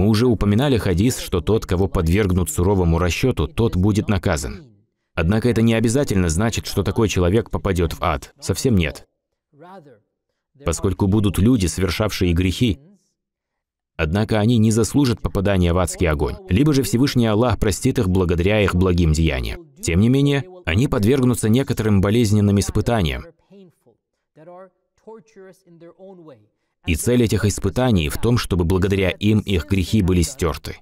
уже упоминали хадис, что тот, кого подвергнут суровому расчету, тот будет наказан. Однако это не обязательно значит, что такой человек попадет в ад. Совсем нет. Поскольку будут люди, совершавшие грехи, однако они не заслужат попадания в адский огонь, либо же Всевышний Аллах простит их благодаря их благим деяниям. Тем не менее, они подвергнутся некоторым болезненным испытаниям, и цель этих испытаний в том, чтобы благодаря им их грехи были стерты.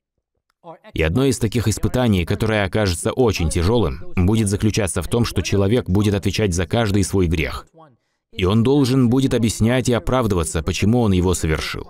И одно из таких испытаний, которое окажется очень тяжелым, будет заключаться в том, что человек будет отвечать за каждый свой грех. И он должен будет объяснять и оправдываться, почему он его совершил.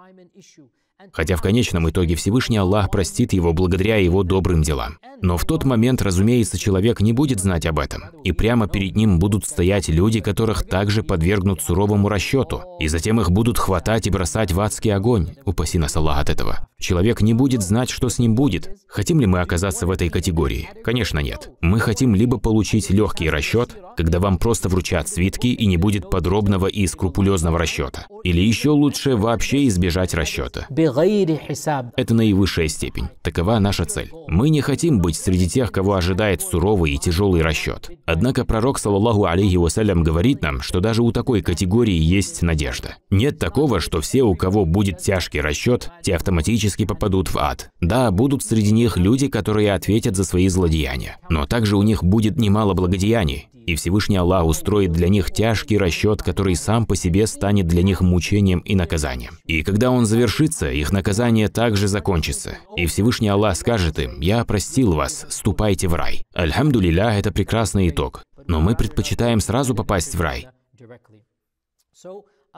Хотя в конечном итоге Всевышний Аллах простит его благодаря его добрым делам. Но в тот момент, разумеется, человек не будет знать об этом. И прямо перед ним будут стоять люди, которых также подвергнут суровому расчету. И затем их будут хватать и бросать в адский огонь. Упаси нас Аллах от этого. Человек не будет знать, что с ним будет. Хотим ли мы оказаться в этой категории? Конечно нет. Мы хотим либо получить легкий расчет, когда вам просто вручат свитки и не будет подробного и скрупулезного расчета. Или еще лучше вообще избежать расчета. Это наивысшая степень. Такова наша цель. Мы не хотим быть среди тех, кого ожидает суровый и тяжелый расчет. Однако пророк, саллаллаху алейхи вассалям, говорит нам, что даже у такой категории есть надежда. Нет такого, что все, у кого будет тяжкий расчет, те автоматически попадут в ад. Да, будут среди них люди, которые ответят за свои злодеяния. Но также у них будет немало благодеяний. И Всевышний Аллах устроит для них тяжкий расчет, который сам по себе станет для них мучением и наказанием. И когда он завершится, их наказание также закончится. И Всевышний Аллах скажет им, «Я простил вас, ступайте в рай». Альхамду это прекрасный итог. Но мы предпочитаем сразу попасть в рай.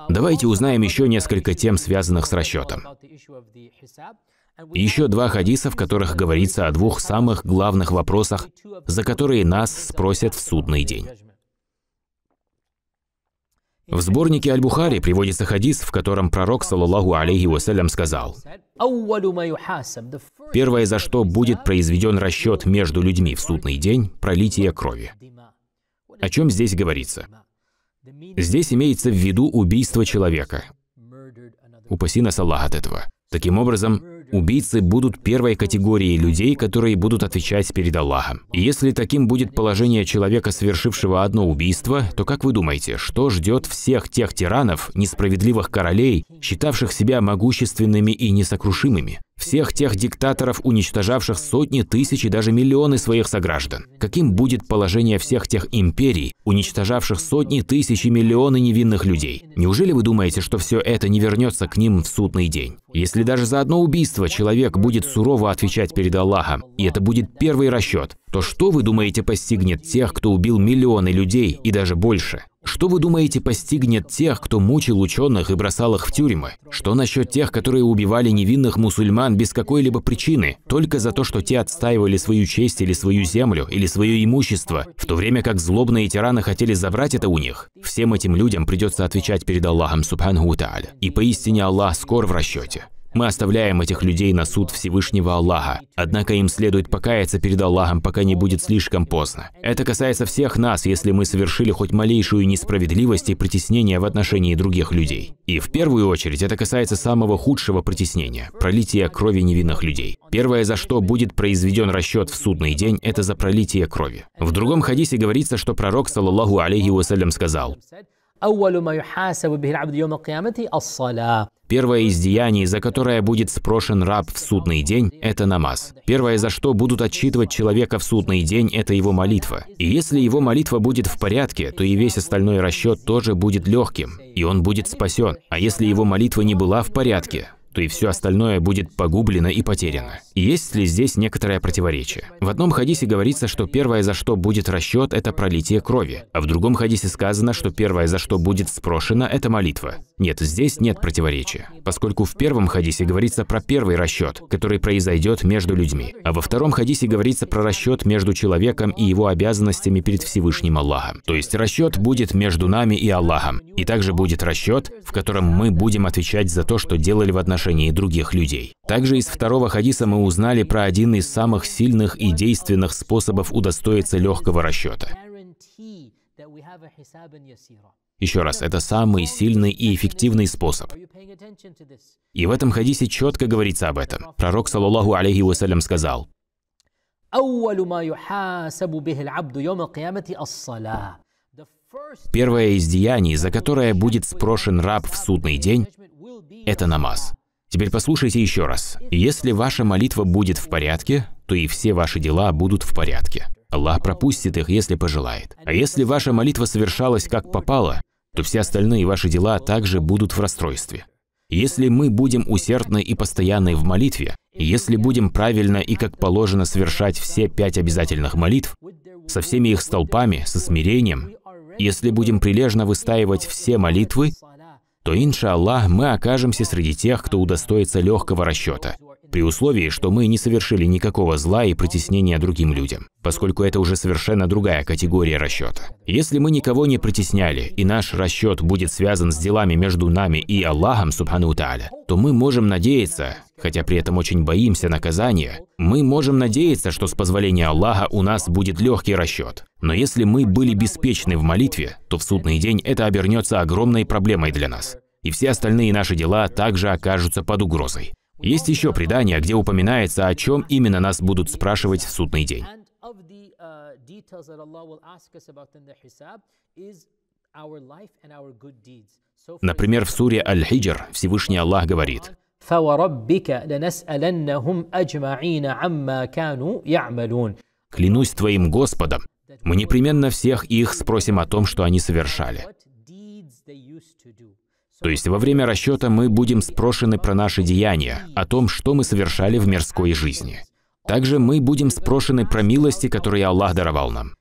Давайте узнаем еще несколько тем, связанных с расчетом. И еще два хадиса, в которых говорится о двух самых главных вопросах, за которые нас спросят в судный день. В сборнике Аль-Бухари приводится хадис, в котором пророк, саллаллаху алейхи вассалям, сказал, «Первое, за что будет произведен расчет между людьми в судный день – пролитие крови». О чем здесь говорится? Здесь имеется в виду убийство человека. Упаси нас Аллах от этого. Таким образом, Убийцы будут первой категорией людей, которые будут отвечать перед Аллахом. если таким будет положение человека, совершившего одно убийство, то как вы думаете, что ждет всех тех тиранов, несправедливых королей, считавших себя могущественными и несокрушимыми? всех тех диктаторов, уничтожавших сотни тысяч и даже миллионы своих сограждан? Каким будет положение всех тех империй, уничтожавших сотни тысяч и миллионы невинных людей? Неужели вы думаете, что все это не вернется к ним в судный день? Если даже за одно убийство человек будет сурово отвечать перед Аллахом, и это будет первый расчет, то что вы думаете постигнет тех, кто убил миллионы людей и даже больше? Что вы думаете постигнет тех, кто мучил ученых и бросал их в тюрьмы? Что насчет тех, которые убивали невинных мусульман без какой-либо причины, только за то, что те отстаивали свою честь или свою землю, или свое имущество, в то время как злобные тираны хотели забрать это у них? Всем этим людям придется отвечать перед Аллахом Субхану Тааля. И поистине Аллах скор в расчете. Мы оставляем этих людей на суд Всевышнего Аллаха. Однако им следует покаяться перед Аллахом, пока не будет слишком поздно. Это касается всех нас, если мы совершили хоть малейшую несправедливость и притеснение в отношении других людей. И в первую очередь это касается самого худшего притеснения – пролития крови невинных людей. Первое, за что будет произведен расчет в судный день, это за пролитие крови. В другом хадисе говорится, что пророк, саллаллаху алейхи вассалям, сказал Первое из деяний, за которое будет спрошен раб в судный день, это намаз. Первое, за что будут отчитывать человека в судный день, это его молитва. И если его молитва будет в порядке, то и весь остальной расчет тоже будет легким, и он будет спасен. А если его молитва не была в порядке, то и все остальное будет погублено и потеряно. Есть ли здесь некоторое противоречие? В одном хадисе говорится, что первое, за что будет расчет, это пролитие крови, а в другом хадисе сказано, что первое, за что будет спрошено, это молитва. Нет, здесь нет противоречия, поскольку в первом хадисе говорится про первый расчет, который произойдет между людьми, а во втором хадисе говорится про расчет между человеком и его обязанностями перед Всевышним Аллахом. То есть расчет будет между нами и Аллахом, и также будет расчет, в котором мы будем отвечать за то, что делали в отношении отношении других людей. Также из второго хадиса мы узнали про один из самых сильных и действенных способов удостоиться легкого расчета. Еще раз, это самый сильный и эффективный способ. И в этом хадисе четко говорится об этом. Пророк, саллаллаху алейхи вассалям, сказал, Первое из деяний, за которое будет спрошен раб в судный день, это намаз. Теперь послушайте еще раз. Если ваша молитва будет в порядке, то и все ваши дела будут в порядке. Аллах пропустит их, если пожелает. А если ваша молитва совершалась как попало, то все остальные ваши дела также будут в расстройстве. Если мы будем усердны и постоянны в молитве, если будем правильно и как положено совершать все пять обязательных молитв, со всеми их столпами, со смирением, если будем прилежно выстаивать все молитвы, то, инша Аллах, мы окажемся среди тех, кто удостоится легкого расчета при условии, что мы не совершили никакого зла и притеснения другим людям, поскольку это уже совершенно другая категория расчета. Если мы никого не притесняли, и наш расчет будет связан с делами между нами и Аллахом, Субхану Тааля, то мы можем надеяться, хотя при этом очень боимся наказания, мы можем надеяться, что с позволения Аллаха у нас будет легкий расчет. Но если мы были беспечны в молитве, то в судный день это обернется огромной проблемой для нас. И все остальные наши дела также окажутся под угрозой. Есть еще предание, где упоминается, о чем именно нас будут спрашивать в судный день. Uh, Например, в суре Аль-Хиджр Всевышний Аллах говорит, «Клянусь твоим Господом, мы непременно всех их спросим о том, что они совершали». То есть во время расчета мы будем спрошены про наши деяния, о том, что мы совершали в мирской жизни. Также мы будем спрошены про милости, которые Аллах даровал нам.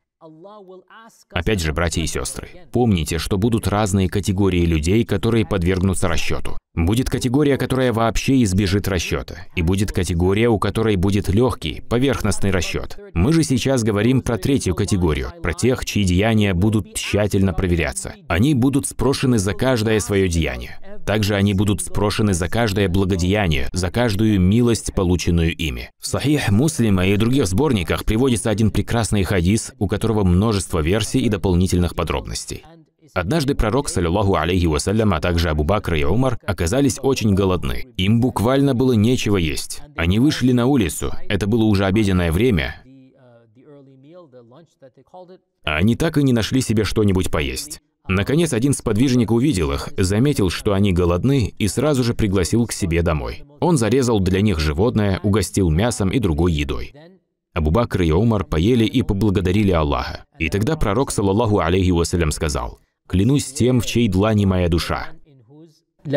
Опять же, братья и сестры, помните, что будут разные категории людей, которые подвергнутся расчету. Будет категория, которая вообще избежит расчета, и будет категория, у которой будет легкий, поверхностный расчет. Мы же сейчас говорим про третью категорию, про тех, чьи деяния будут тщательно проверяться. Они будут спрошены за каждое свое деяние. Также они будут спрошены за каждое благодеяние, за каждую милость, полученную ими. В Сахих Муслима и других сборниках приводится один прекрасный хадис, у которого много множество версий и дополнительных подробностей. Однажды пророк, саллиллаху алейхи вассалям, а также Абу Бакр и Умар оказались очень голодны. Им буквально было нечего есть. Они вышли на улицу, это было уже обеденное время, а они так и не нашли себе что-нибудь поесть. Наконец, один сподвижник увидел их, заметил, что они голодны, и сразу же пригласил к себе домой. Он зарезал для них животное, угостил мясом и другой едой. Абубакр и Умар поели и поблагодарили Аллаха. И тогда пророк, саллаллаху алейхи вассалям, сказал, «Клянусь тем, в чьей длани моя душа». Вы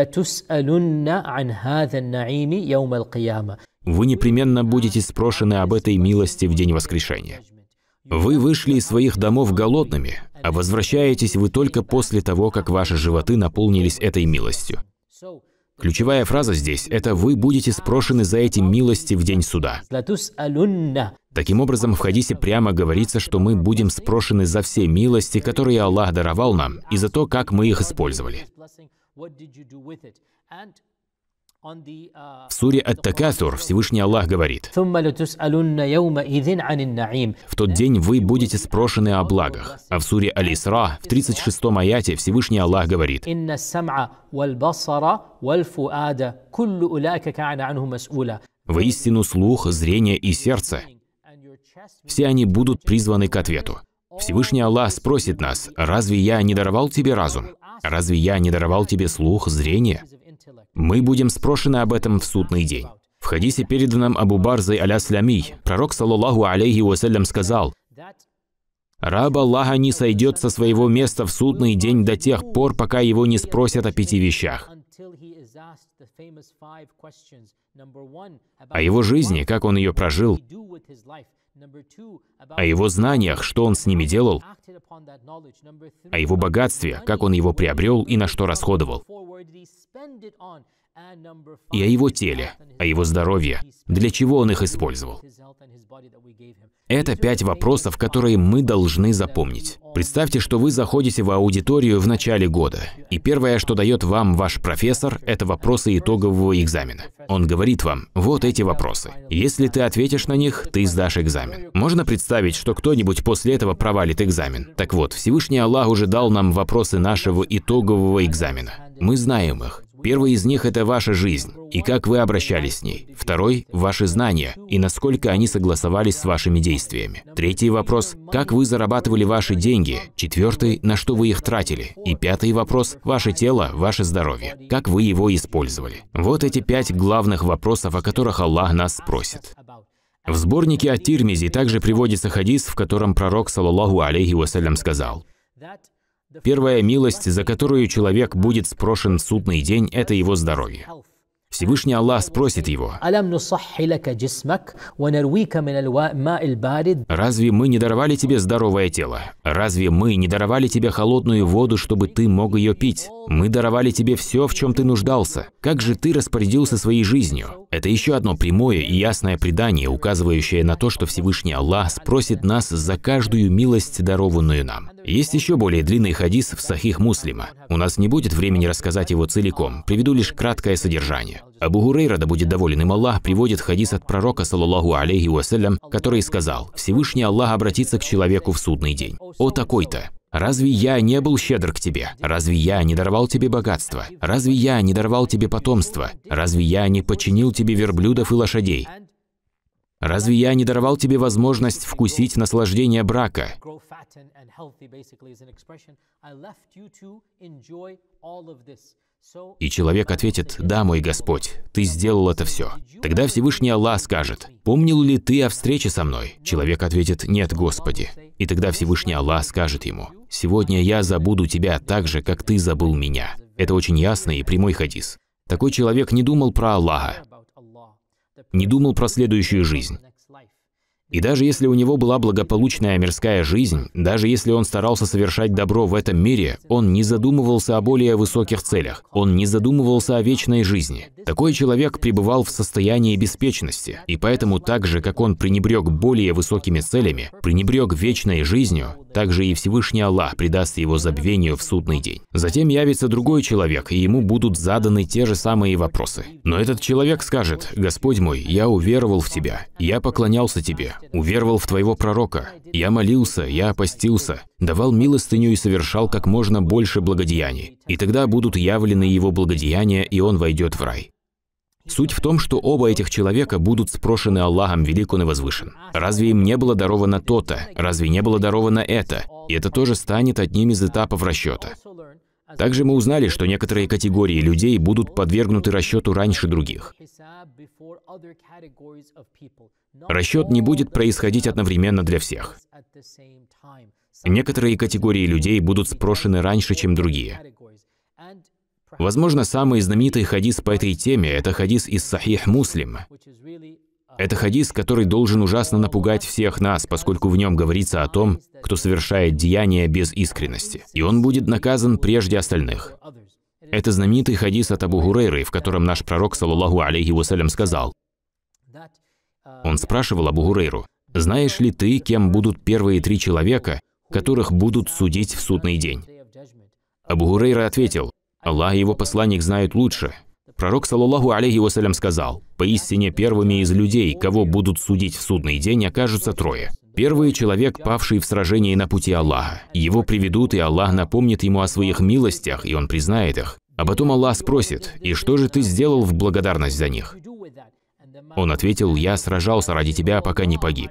непременно будете спрошены об этой милости в день воскрешения. Вы вышли из своих домов голодными, а возвращаетесь вы только после того, как ваши животы наполнились этой милостью. Ключевая фраза здесь – это «Вы будете спрошены за эти милости в день суда». Таким образом, в хадисе прямо говорится, что мы будем спрошены за все милости, которые Аллах даровал нам, и за то, как мы их использовали. В суре Ат-Такасур Всевышний Аллах говорит, «В тот день вы будете спрошены о благах». А в суре Алисра в 36-м аяте, Всевышний Аллах говорит, «Воистину слух, зрение и сердце, все они будут призваны к ответу». Всевышний Аллах спросит нас, «Разве я не даровал тебе разум? Разве я не даровал тебе слух, зрение?» Мы будем спрошены об этом в судный день. В хадисе, переданном Абу Барзой аля Слямий, пророк, саллаллаху алейхи вассалям, сказал, «Раб Аллаха не сойдет со своего места в судный день до тех пор, пока его не спросят о пяти вещах». О его жизни, как он ее прожил, о его знаниях, что он с ними делал, о его богатстве, как он его приобрел и на что расходовал, и о его теле, о его здоровье, для чего он их использовал. Это пять вопросов, которые мы должны запомнить. Представьте, что вы заходите в аудиторию в начале года, и первое, что дает вам ваш профессор, это вопросы итогового экзамена. Он говорит вам, вот эти вопросы. Если ты ответишь на них, ты сдашь экзамен экзамен. Можно представить, что кто-нибудь после этого провалит экзамен. Так вот, Всевышний Аллах уже дал нам вопросы нашего итогового экзамена. Мы знаем их. Первый из них – это ваша жизнь и как вы обращались с ней. Второй – ваши знания и насколько они согласовались с вашими действиями. Третий вопрос – как вы зарабатывали ваши деньги. Четвертый – на что вы их тратили. И пятый вопрос – ваше тело, ваше здоровье. Как вы его использовали. Вот эти пять главных вопросов, о которых Аллах нас спросит. В сборнике от Тирмизи также приводится хадис, в котором пророк, саллаллаху алейхи вассалям, сказал, «Первая милость, за которую человек будет спрошен в судный день, это его здоровье. Всевышний Аллах спросит его, «Разве мы не даровали тебе здоровое тело? Разве мы не даровали тебе холодную воду, чтобы ты мог ее пить? Мы даровали тебе все, в чем ты нуждался. Как же ты распорядился своей жизнью?» Это еще одно прямое и ясное предание, указывающее на то, что Всевышний Аллах спросит нас за каждую милость, дарованную нам. Есть еще более длинный хадис в Сахих Муслима. У нас не будет времени рассказать его целиком, приведу лишь краткое содержание. Абу Гурейра, да будет доволен им Аллах, приводит хадис от пророка, саллаллаху алейхи вассалям, который сказал, «Всевышний Аллах обратится к человеку в судный день. О такой-то! Разве я не был щедр к тебе? Разве я не даровал тебе богатство? Разве я не даровал тебе потомство? Разве я не подчинил тебе верблюдов и лошадей? Разве я не даровал тебе возможность вкусить наслаждение брака? И человек ответит, «Да, мой Господь, Ты сделал это все». Тогда Всевышний Аллах скажет, «Помнил ли ты о встрече со мной?» Человек ответит, «Нет, Господи». И тогда Всевышний Аллах скажет ему, «Сегодня я забуду тебя так же, как ты забыл меня». Это очень ясный и прямой хадис. Такой человек не думал про Аллаха не думал про следующую жизнь. И даже если у него была благополучная мирская жизнь, даже если он старался совершать добро в этом мире, он не задумывался о более высоких целях, он не задумывался о вечной жизни. Такой человек пребывал в состоянии беспечности, и поэтому так же, как он пренебрег более высокими целями, пренебрег вечной жизнью, также и Всевышний Аллах предаст его забвению в судный день. Затем явится другой человек, и ему будут заданы те же самые вопросы. Но этот человек скажет, «Господь мой, я уверовал в Тебя, я поклонялся Тебе, уверовал в Твоего пророка. Я молился, я постился, давал милостыню и совершал как можно больше благодеяний. И тогда будут явлены его благодеяния, и он войдет в рай». Суть в том, что оба этих человека будут спрошены Аллахом Велик Он и Возвышен. Разве им не было даровано то-то? Разве не было даровано это? И это тоже станет одним из этапов расчета. Также мы узнали, что некоторые категории людей будут подвергнуты расчету раньше других. Расчет не будет происходить одновременно для всех. Некоторые категории людей будут спрошены раньше, чем другие. Возможно, самый знаменитый хадис по этой теме – это хадис из Сахих Муслим. Это хадис, который должен ужасно напугать всех нас, поскольку в нем говорится о том, кто совершает деяния без искренности, и он будет наказан прежде остальных. Это знаменитый хадис от Абу Гурейры, в котором наш пророк, саллаху алейхи вассалям, сказал. Он спрашивал Абу Гурейру, «Знаешь ли ты, кем будут первые три человека, которых будут судить в судный день?» Абу Гурейра ответил, «Аллах и его посланник знают лучше, Пророк, саллаллаху алейхи вассалям, сказал, «Поистине первыми из людей, кого будут судить в судный день, окажутся трое. Первый – человек, павший в сражении на пути Аллаха. Его приведут, и Аллах напомнит ему о своих милостях, и он признает их. А потом Аллах спросит, «И что же ты сделал в благодарность за них?» Он ответил, «Я сражался ради тебя, пока не погиб».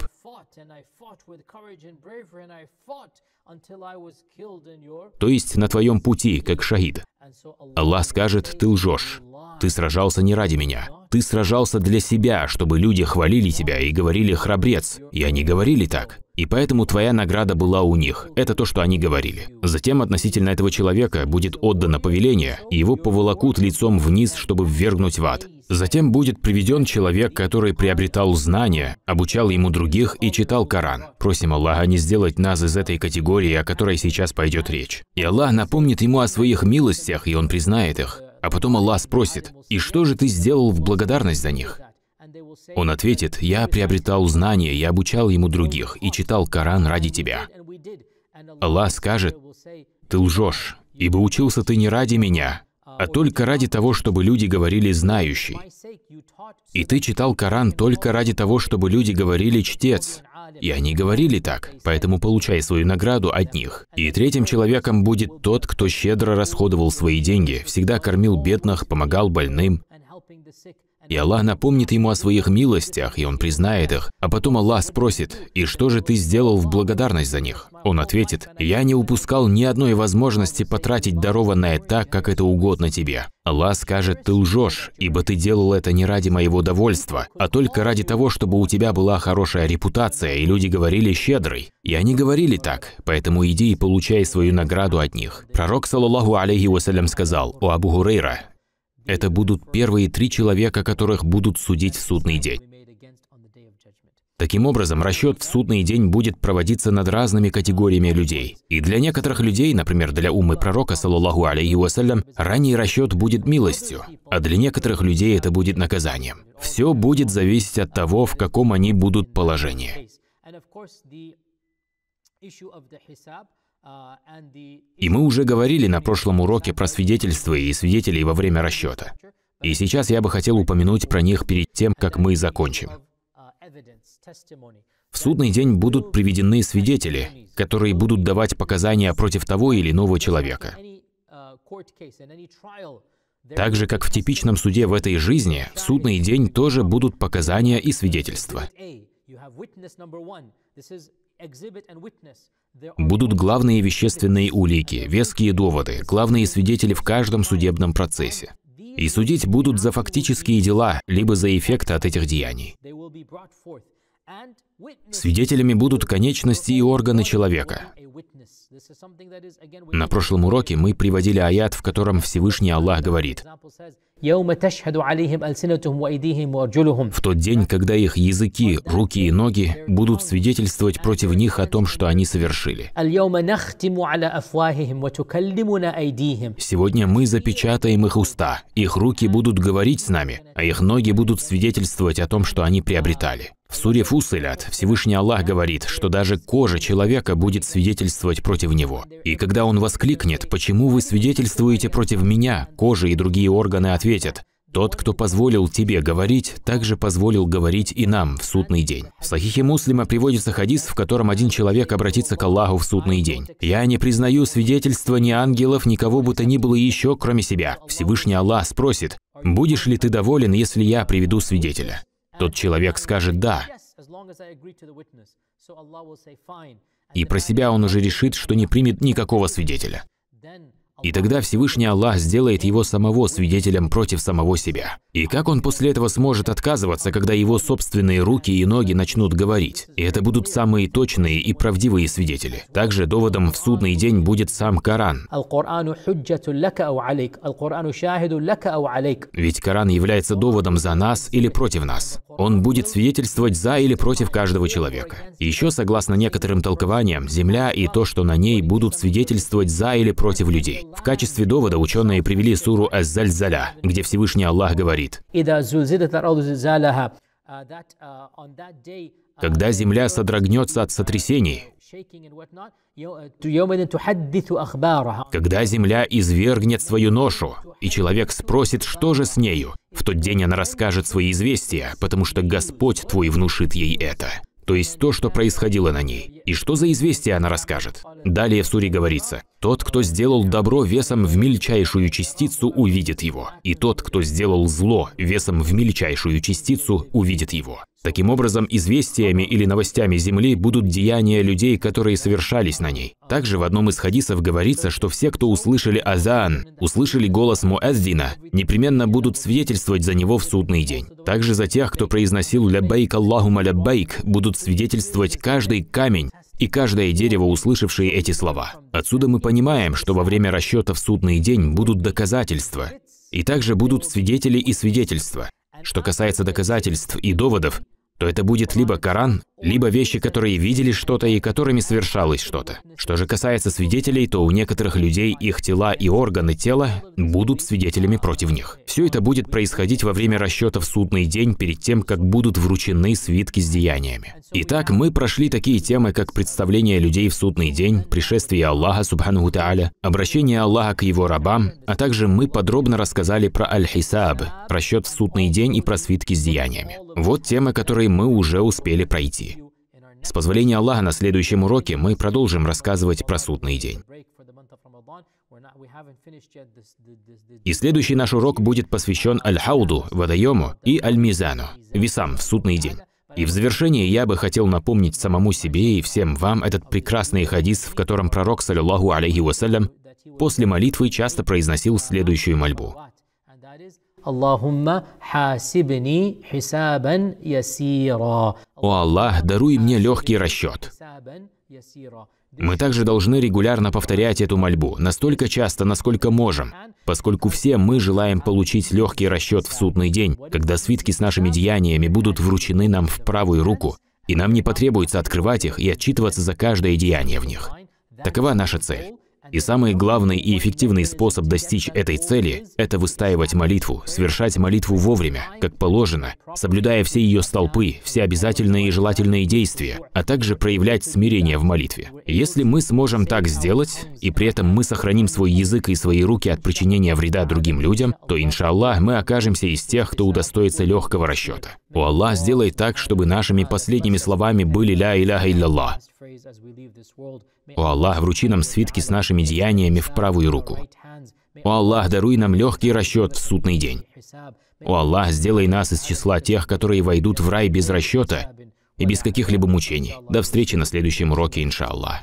То есть на твоем пути, как шахид. Аллах скажет, ты лжешь. Ты сражался не ради меня. Ты сражался для себя, чтобы люди хвалили тебя и говорили «храбрец». И они говорили так. И поэтому твоя награда была у них. Это то, что они говорили. Затем относительно этого человека будет отдано повеление, и его поволокут лицом вниз, чтобы ввергнуть в ад. Затем будет приведен человек, который приобретал знания, обучал ему других и читал Коран. Просим Аллаха не сделать нас из этой категории, о которой сейчас пойдет речь. И Аллах напомнит ему о своих милостях, и он признает их. А потом Аллах спросит, «И что же ты сделал в благодарность за них?» Он ответит, «Я приобретал знания, я обучал ему других и читал Коран ради тебя». Аллах скажет, «Ты лжешь, ибо учился ты не ради меня, а только ради того, чтобы люди говорили «знающий». И ты читал Коран только ради того, чтобы люди говорили «чтец». И они говорили так, поэтому получай свою награду от них. И третьим человеком будет тот, кто щедро расходовал свои деньги, всегда кормил бедных, помогал больным. И Аллах напомнит ему о своих милостях, и он признает их. А потом Аллах спросит, «И что же ты сделал в благодарность за них?» Он ответит, «Я не упускал ни одной возможности потратить дарованное так, как это угодно тебе». Аллах скажет, «Ты лжешь, ибо ты делал это не ради моего довольства, а только ради того, чтобы у тебя была хорошая репутация, и люди говорили «щедрый». И они говорили так, поэтому иди и получай свою награду от них». Пророк, саллаллаху алейхи вассалям, сказал, «О Абу Гурейра, это будут первые три человека, которых будут судить в судный день. Таким образом, расчет в судный день будет проводиться над разными категориями людей. И для некоторых людей, например, для уммы пророка, саллаллаху алейхи вассалям, ранний расчет будет милостью, а для некоторых людей это будет наказанием. Все будет зависеть от того, в каком они будут положении. Э, и мы уже говорили на прошлом уроке про свидетельства и свидетелей во время расчета. И сейчас я бы хотел упомянуть про них перед тем, как мы закончим. В судный день будут приведены свидетели, которые будут давать показания против того или иного человека. Так же, как в типичном суде в этой жизни, в судный день тоже будут показания и свидетельства. Будут главные вещественные улики, веские доводы, главные свидетели в каждом судебном процессе. И судить будут за фактические дела, либо за эффект от этих деяний. Свидетелями будут конечности и органы человека. На прошлом уроке мы приводили аят, в котором Всевышний Аллах говорит, «В тот день, когда их языки, руки и ноги будут свидетельствовать против них о том, что они совершили. Сегодня мы запечатаем их уста, их руки будут говорить с нами, а их ноги будут свидетельствовать о том, что они приобретали». В суре Фусылят Всевышний Аллах говорит, что даже кожа человека будет свидетельствовать против него. И когда он воскликнет «Почему вы свидетельствуете против меня?», кожа и другие органы ответят тот, кто позволил тебе говорить, также позволил говорить и нам в судный день. В Сахихе Муслима приводится хадис, в котором один человек обратится к Аллаху в судный день. «Я не признаю свидетельства ни ангелов, никого бы то ни было еще, кроме себя». Всевышний Аллах спросит, «Будешь ли ты доволен, если я приведу свидетеля?» тот человек скажет «да». И про себя он уже решит, что не примет никакого свидетеля. И тогда Всевышний Аллах сделает его самого свидетелем против самого себя. И как он после этого сможет отказываться, когда его собственные руки и ноги начнут говорить? И это будут самые точные и правдивые свидетели. Также доводом в судный день будет сам Коран. Ведь Коран является доводом за нас или против нас. Он будет свидетельствовать за или против каждого человека. Еще, согласно некоторым толкованиям, земля и то, что на ней, будут свидетельствовать за или против людей. В качестве довода ученые привели суру аз заль заля где Всевышний Аллах говорит, а, а, а, «Когда земля содрогнется от сотрясений, э, когда земля извергнет свою ношу, и человек спросит, что же с нею, в тот день она расскажет свои известия, потому что Господь твой внушит ей это то есть то, что происходило на ней, и что за известие она расскажет. Далее в суре говорится, «Тот, кто сделал добро весом в мельчайшую частицу, увидит его, и тот, кто сделал зло весом в мельчайшую частицу, увидит его». Таким образом, известиями или новостями Земли будут деяния людей, которые совершались на ней. Также в одном из хадисов говорится, что все, кто услышали азан, услышали голос Муэздина, непременно будут свидетельствовать за него в судный день. Также за тех, кто произносил «Ляббайк Аллахума ляббайк», будут свидетельствовать каждый камень, и каждое дерево, услышавшие эти слова. Отсюда мы понимаем, что во время расчета в судный день будут доказательства, и также будут свидетели и свидетельства. Что касается доказательств и доводов, то это будет либо Коран, либо вещи, которые видели что-то и которыми совершалось что-то. Что же касается свидетелей, то у некоторых людей их тела и органы тела будут свидетелями против них. Все это будет происходить во время расчета в судный день перед тем, как будут вручены свитки с деяниями. Итак, мы прошли такие темы, как представление людей в судный день, пришествие Аллаха, субхану тааля, обращение Аллаха к его рабам, а также мы подробно рассказали про Аль-Хисаб, расчет в судный день и про свитки с деяниями. Вот темы, которые который мы уже успели пройти. С позволения Аллаха на следующем уроке мы продолжим рассказывать про судный день. И следующий наш урок будет посвящен Аль-Хауду, водоему, и Аль-Мизану, весам в судный день. И в завершении я бы хотел напомнить самому себе и всем вам этот прекрасный хадис, в котором пророк, саллиллаху алейхи вассалям, после молитвы часто произносил следующую мольбу. Аллахумма хасибни хисабан ясира. О Аллах, даруй мне легкий расчет. Мы также должны регулярно повторять эту мольбу, настолько часто, насколько можем, поскольку все мы желаем получить легкий расчет в судный день, когда свитки с нашими деяниями будут вручены нам в правую руку, и нам не потребуется открывать их и отчитываться за каждое деяние в них. Такова наша цель. И самый главный и эффективный способ достичь этой цели – это выстаивать молитву, совершать молитву вовремя, как положено, соблюдая все ее столпы, все обязательные и желательные действия, а также проявлять смирение в молитве. Если мы сможем так сделать, и при этом мы сохраним свой язык и свои руки от причинения вреда другим людям, то, иншаллах, мы окажемся из тех, кто удостоится легкого расчета. О Аллах, сделай так, чтобы нашими последними словами были «Ля иляха илляллах». О Аллах, вручи нам свитки с нашими деяниями в правую руку. О Аллах, даруй нам легкий расчет в судный день. О Аллах, сделай нас из числа тех, которые войдут в рай без расчета и без каких-либо мучений. До встречи на следующем уроке, иншаллах.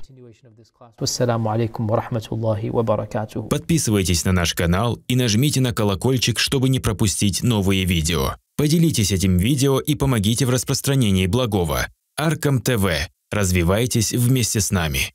Подписывайтесь на наш канал и нажмите на колокольчик, чтобы не пропустить новые видео. Поделитесь этим видео и помогите в распространении благого. Аркам ТВ. Развивайтесь вместе с нами.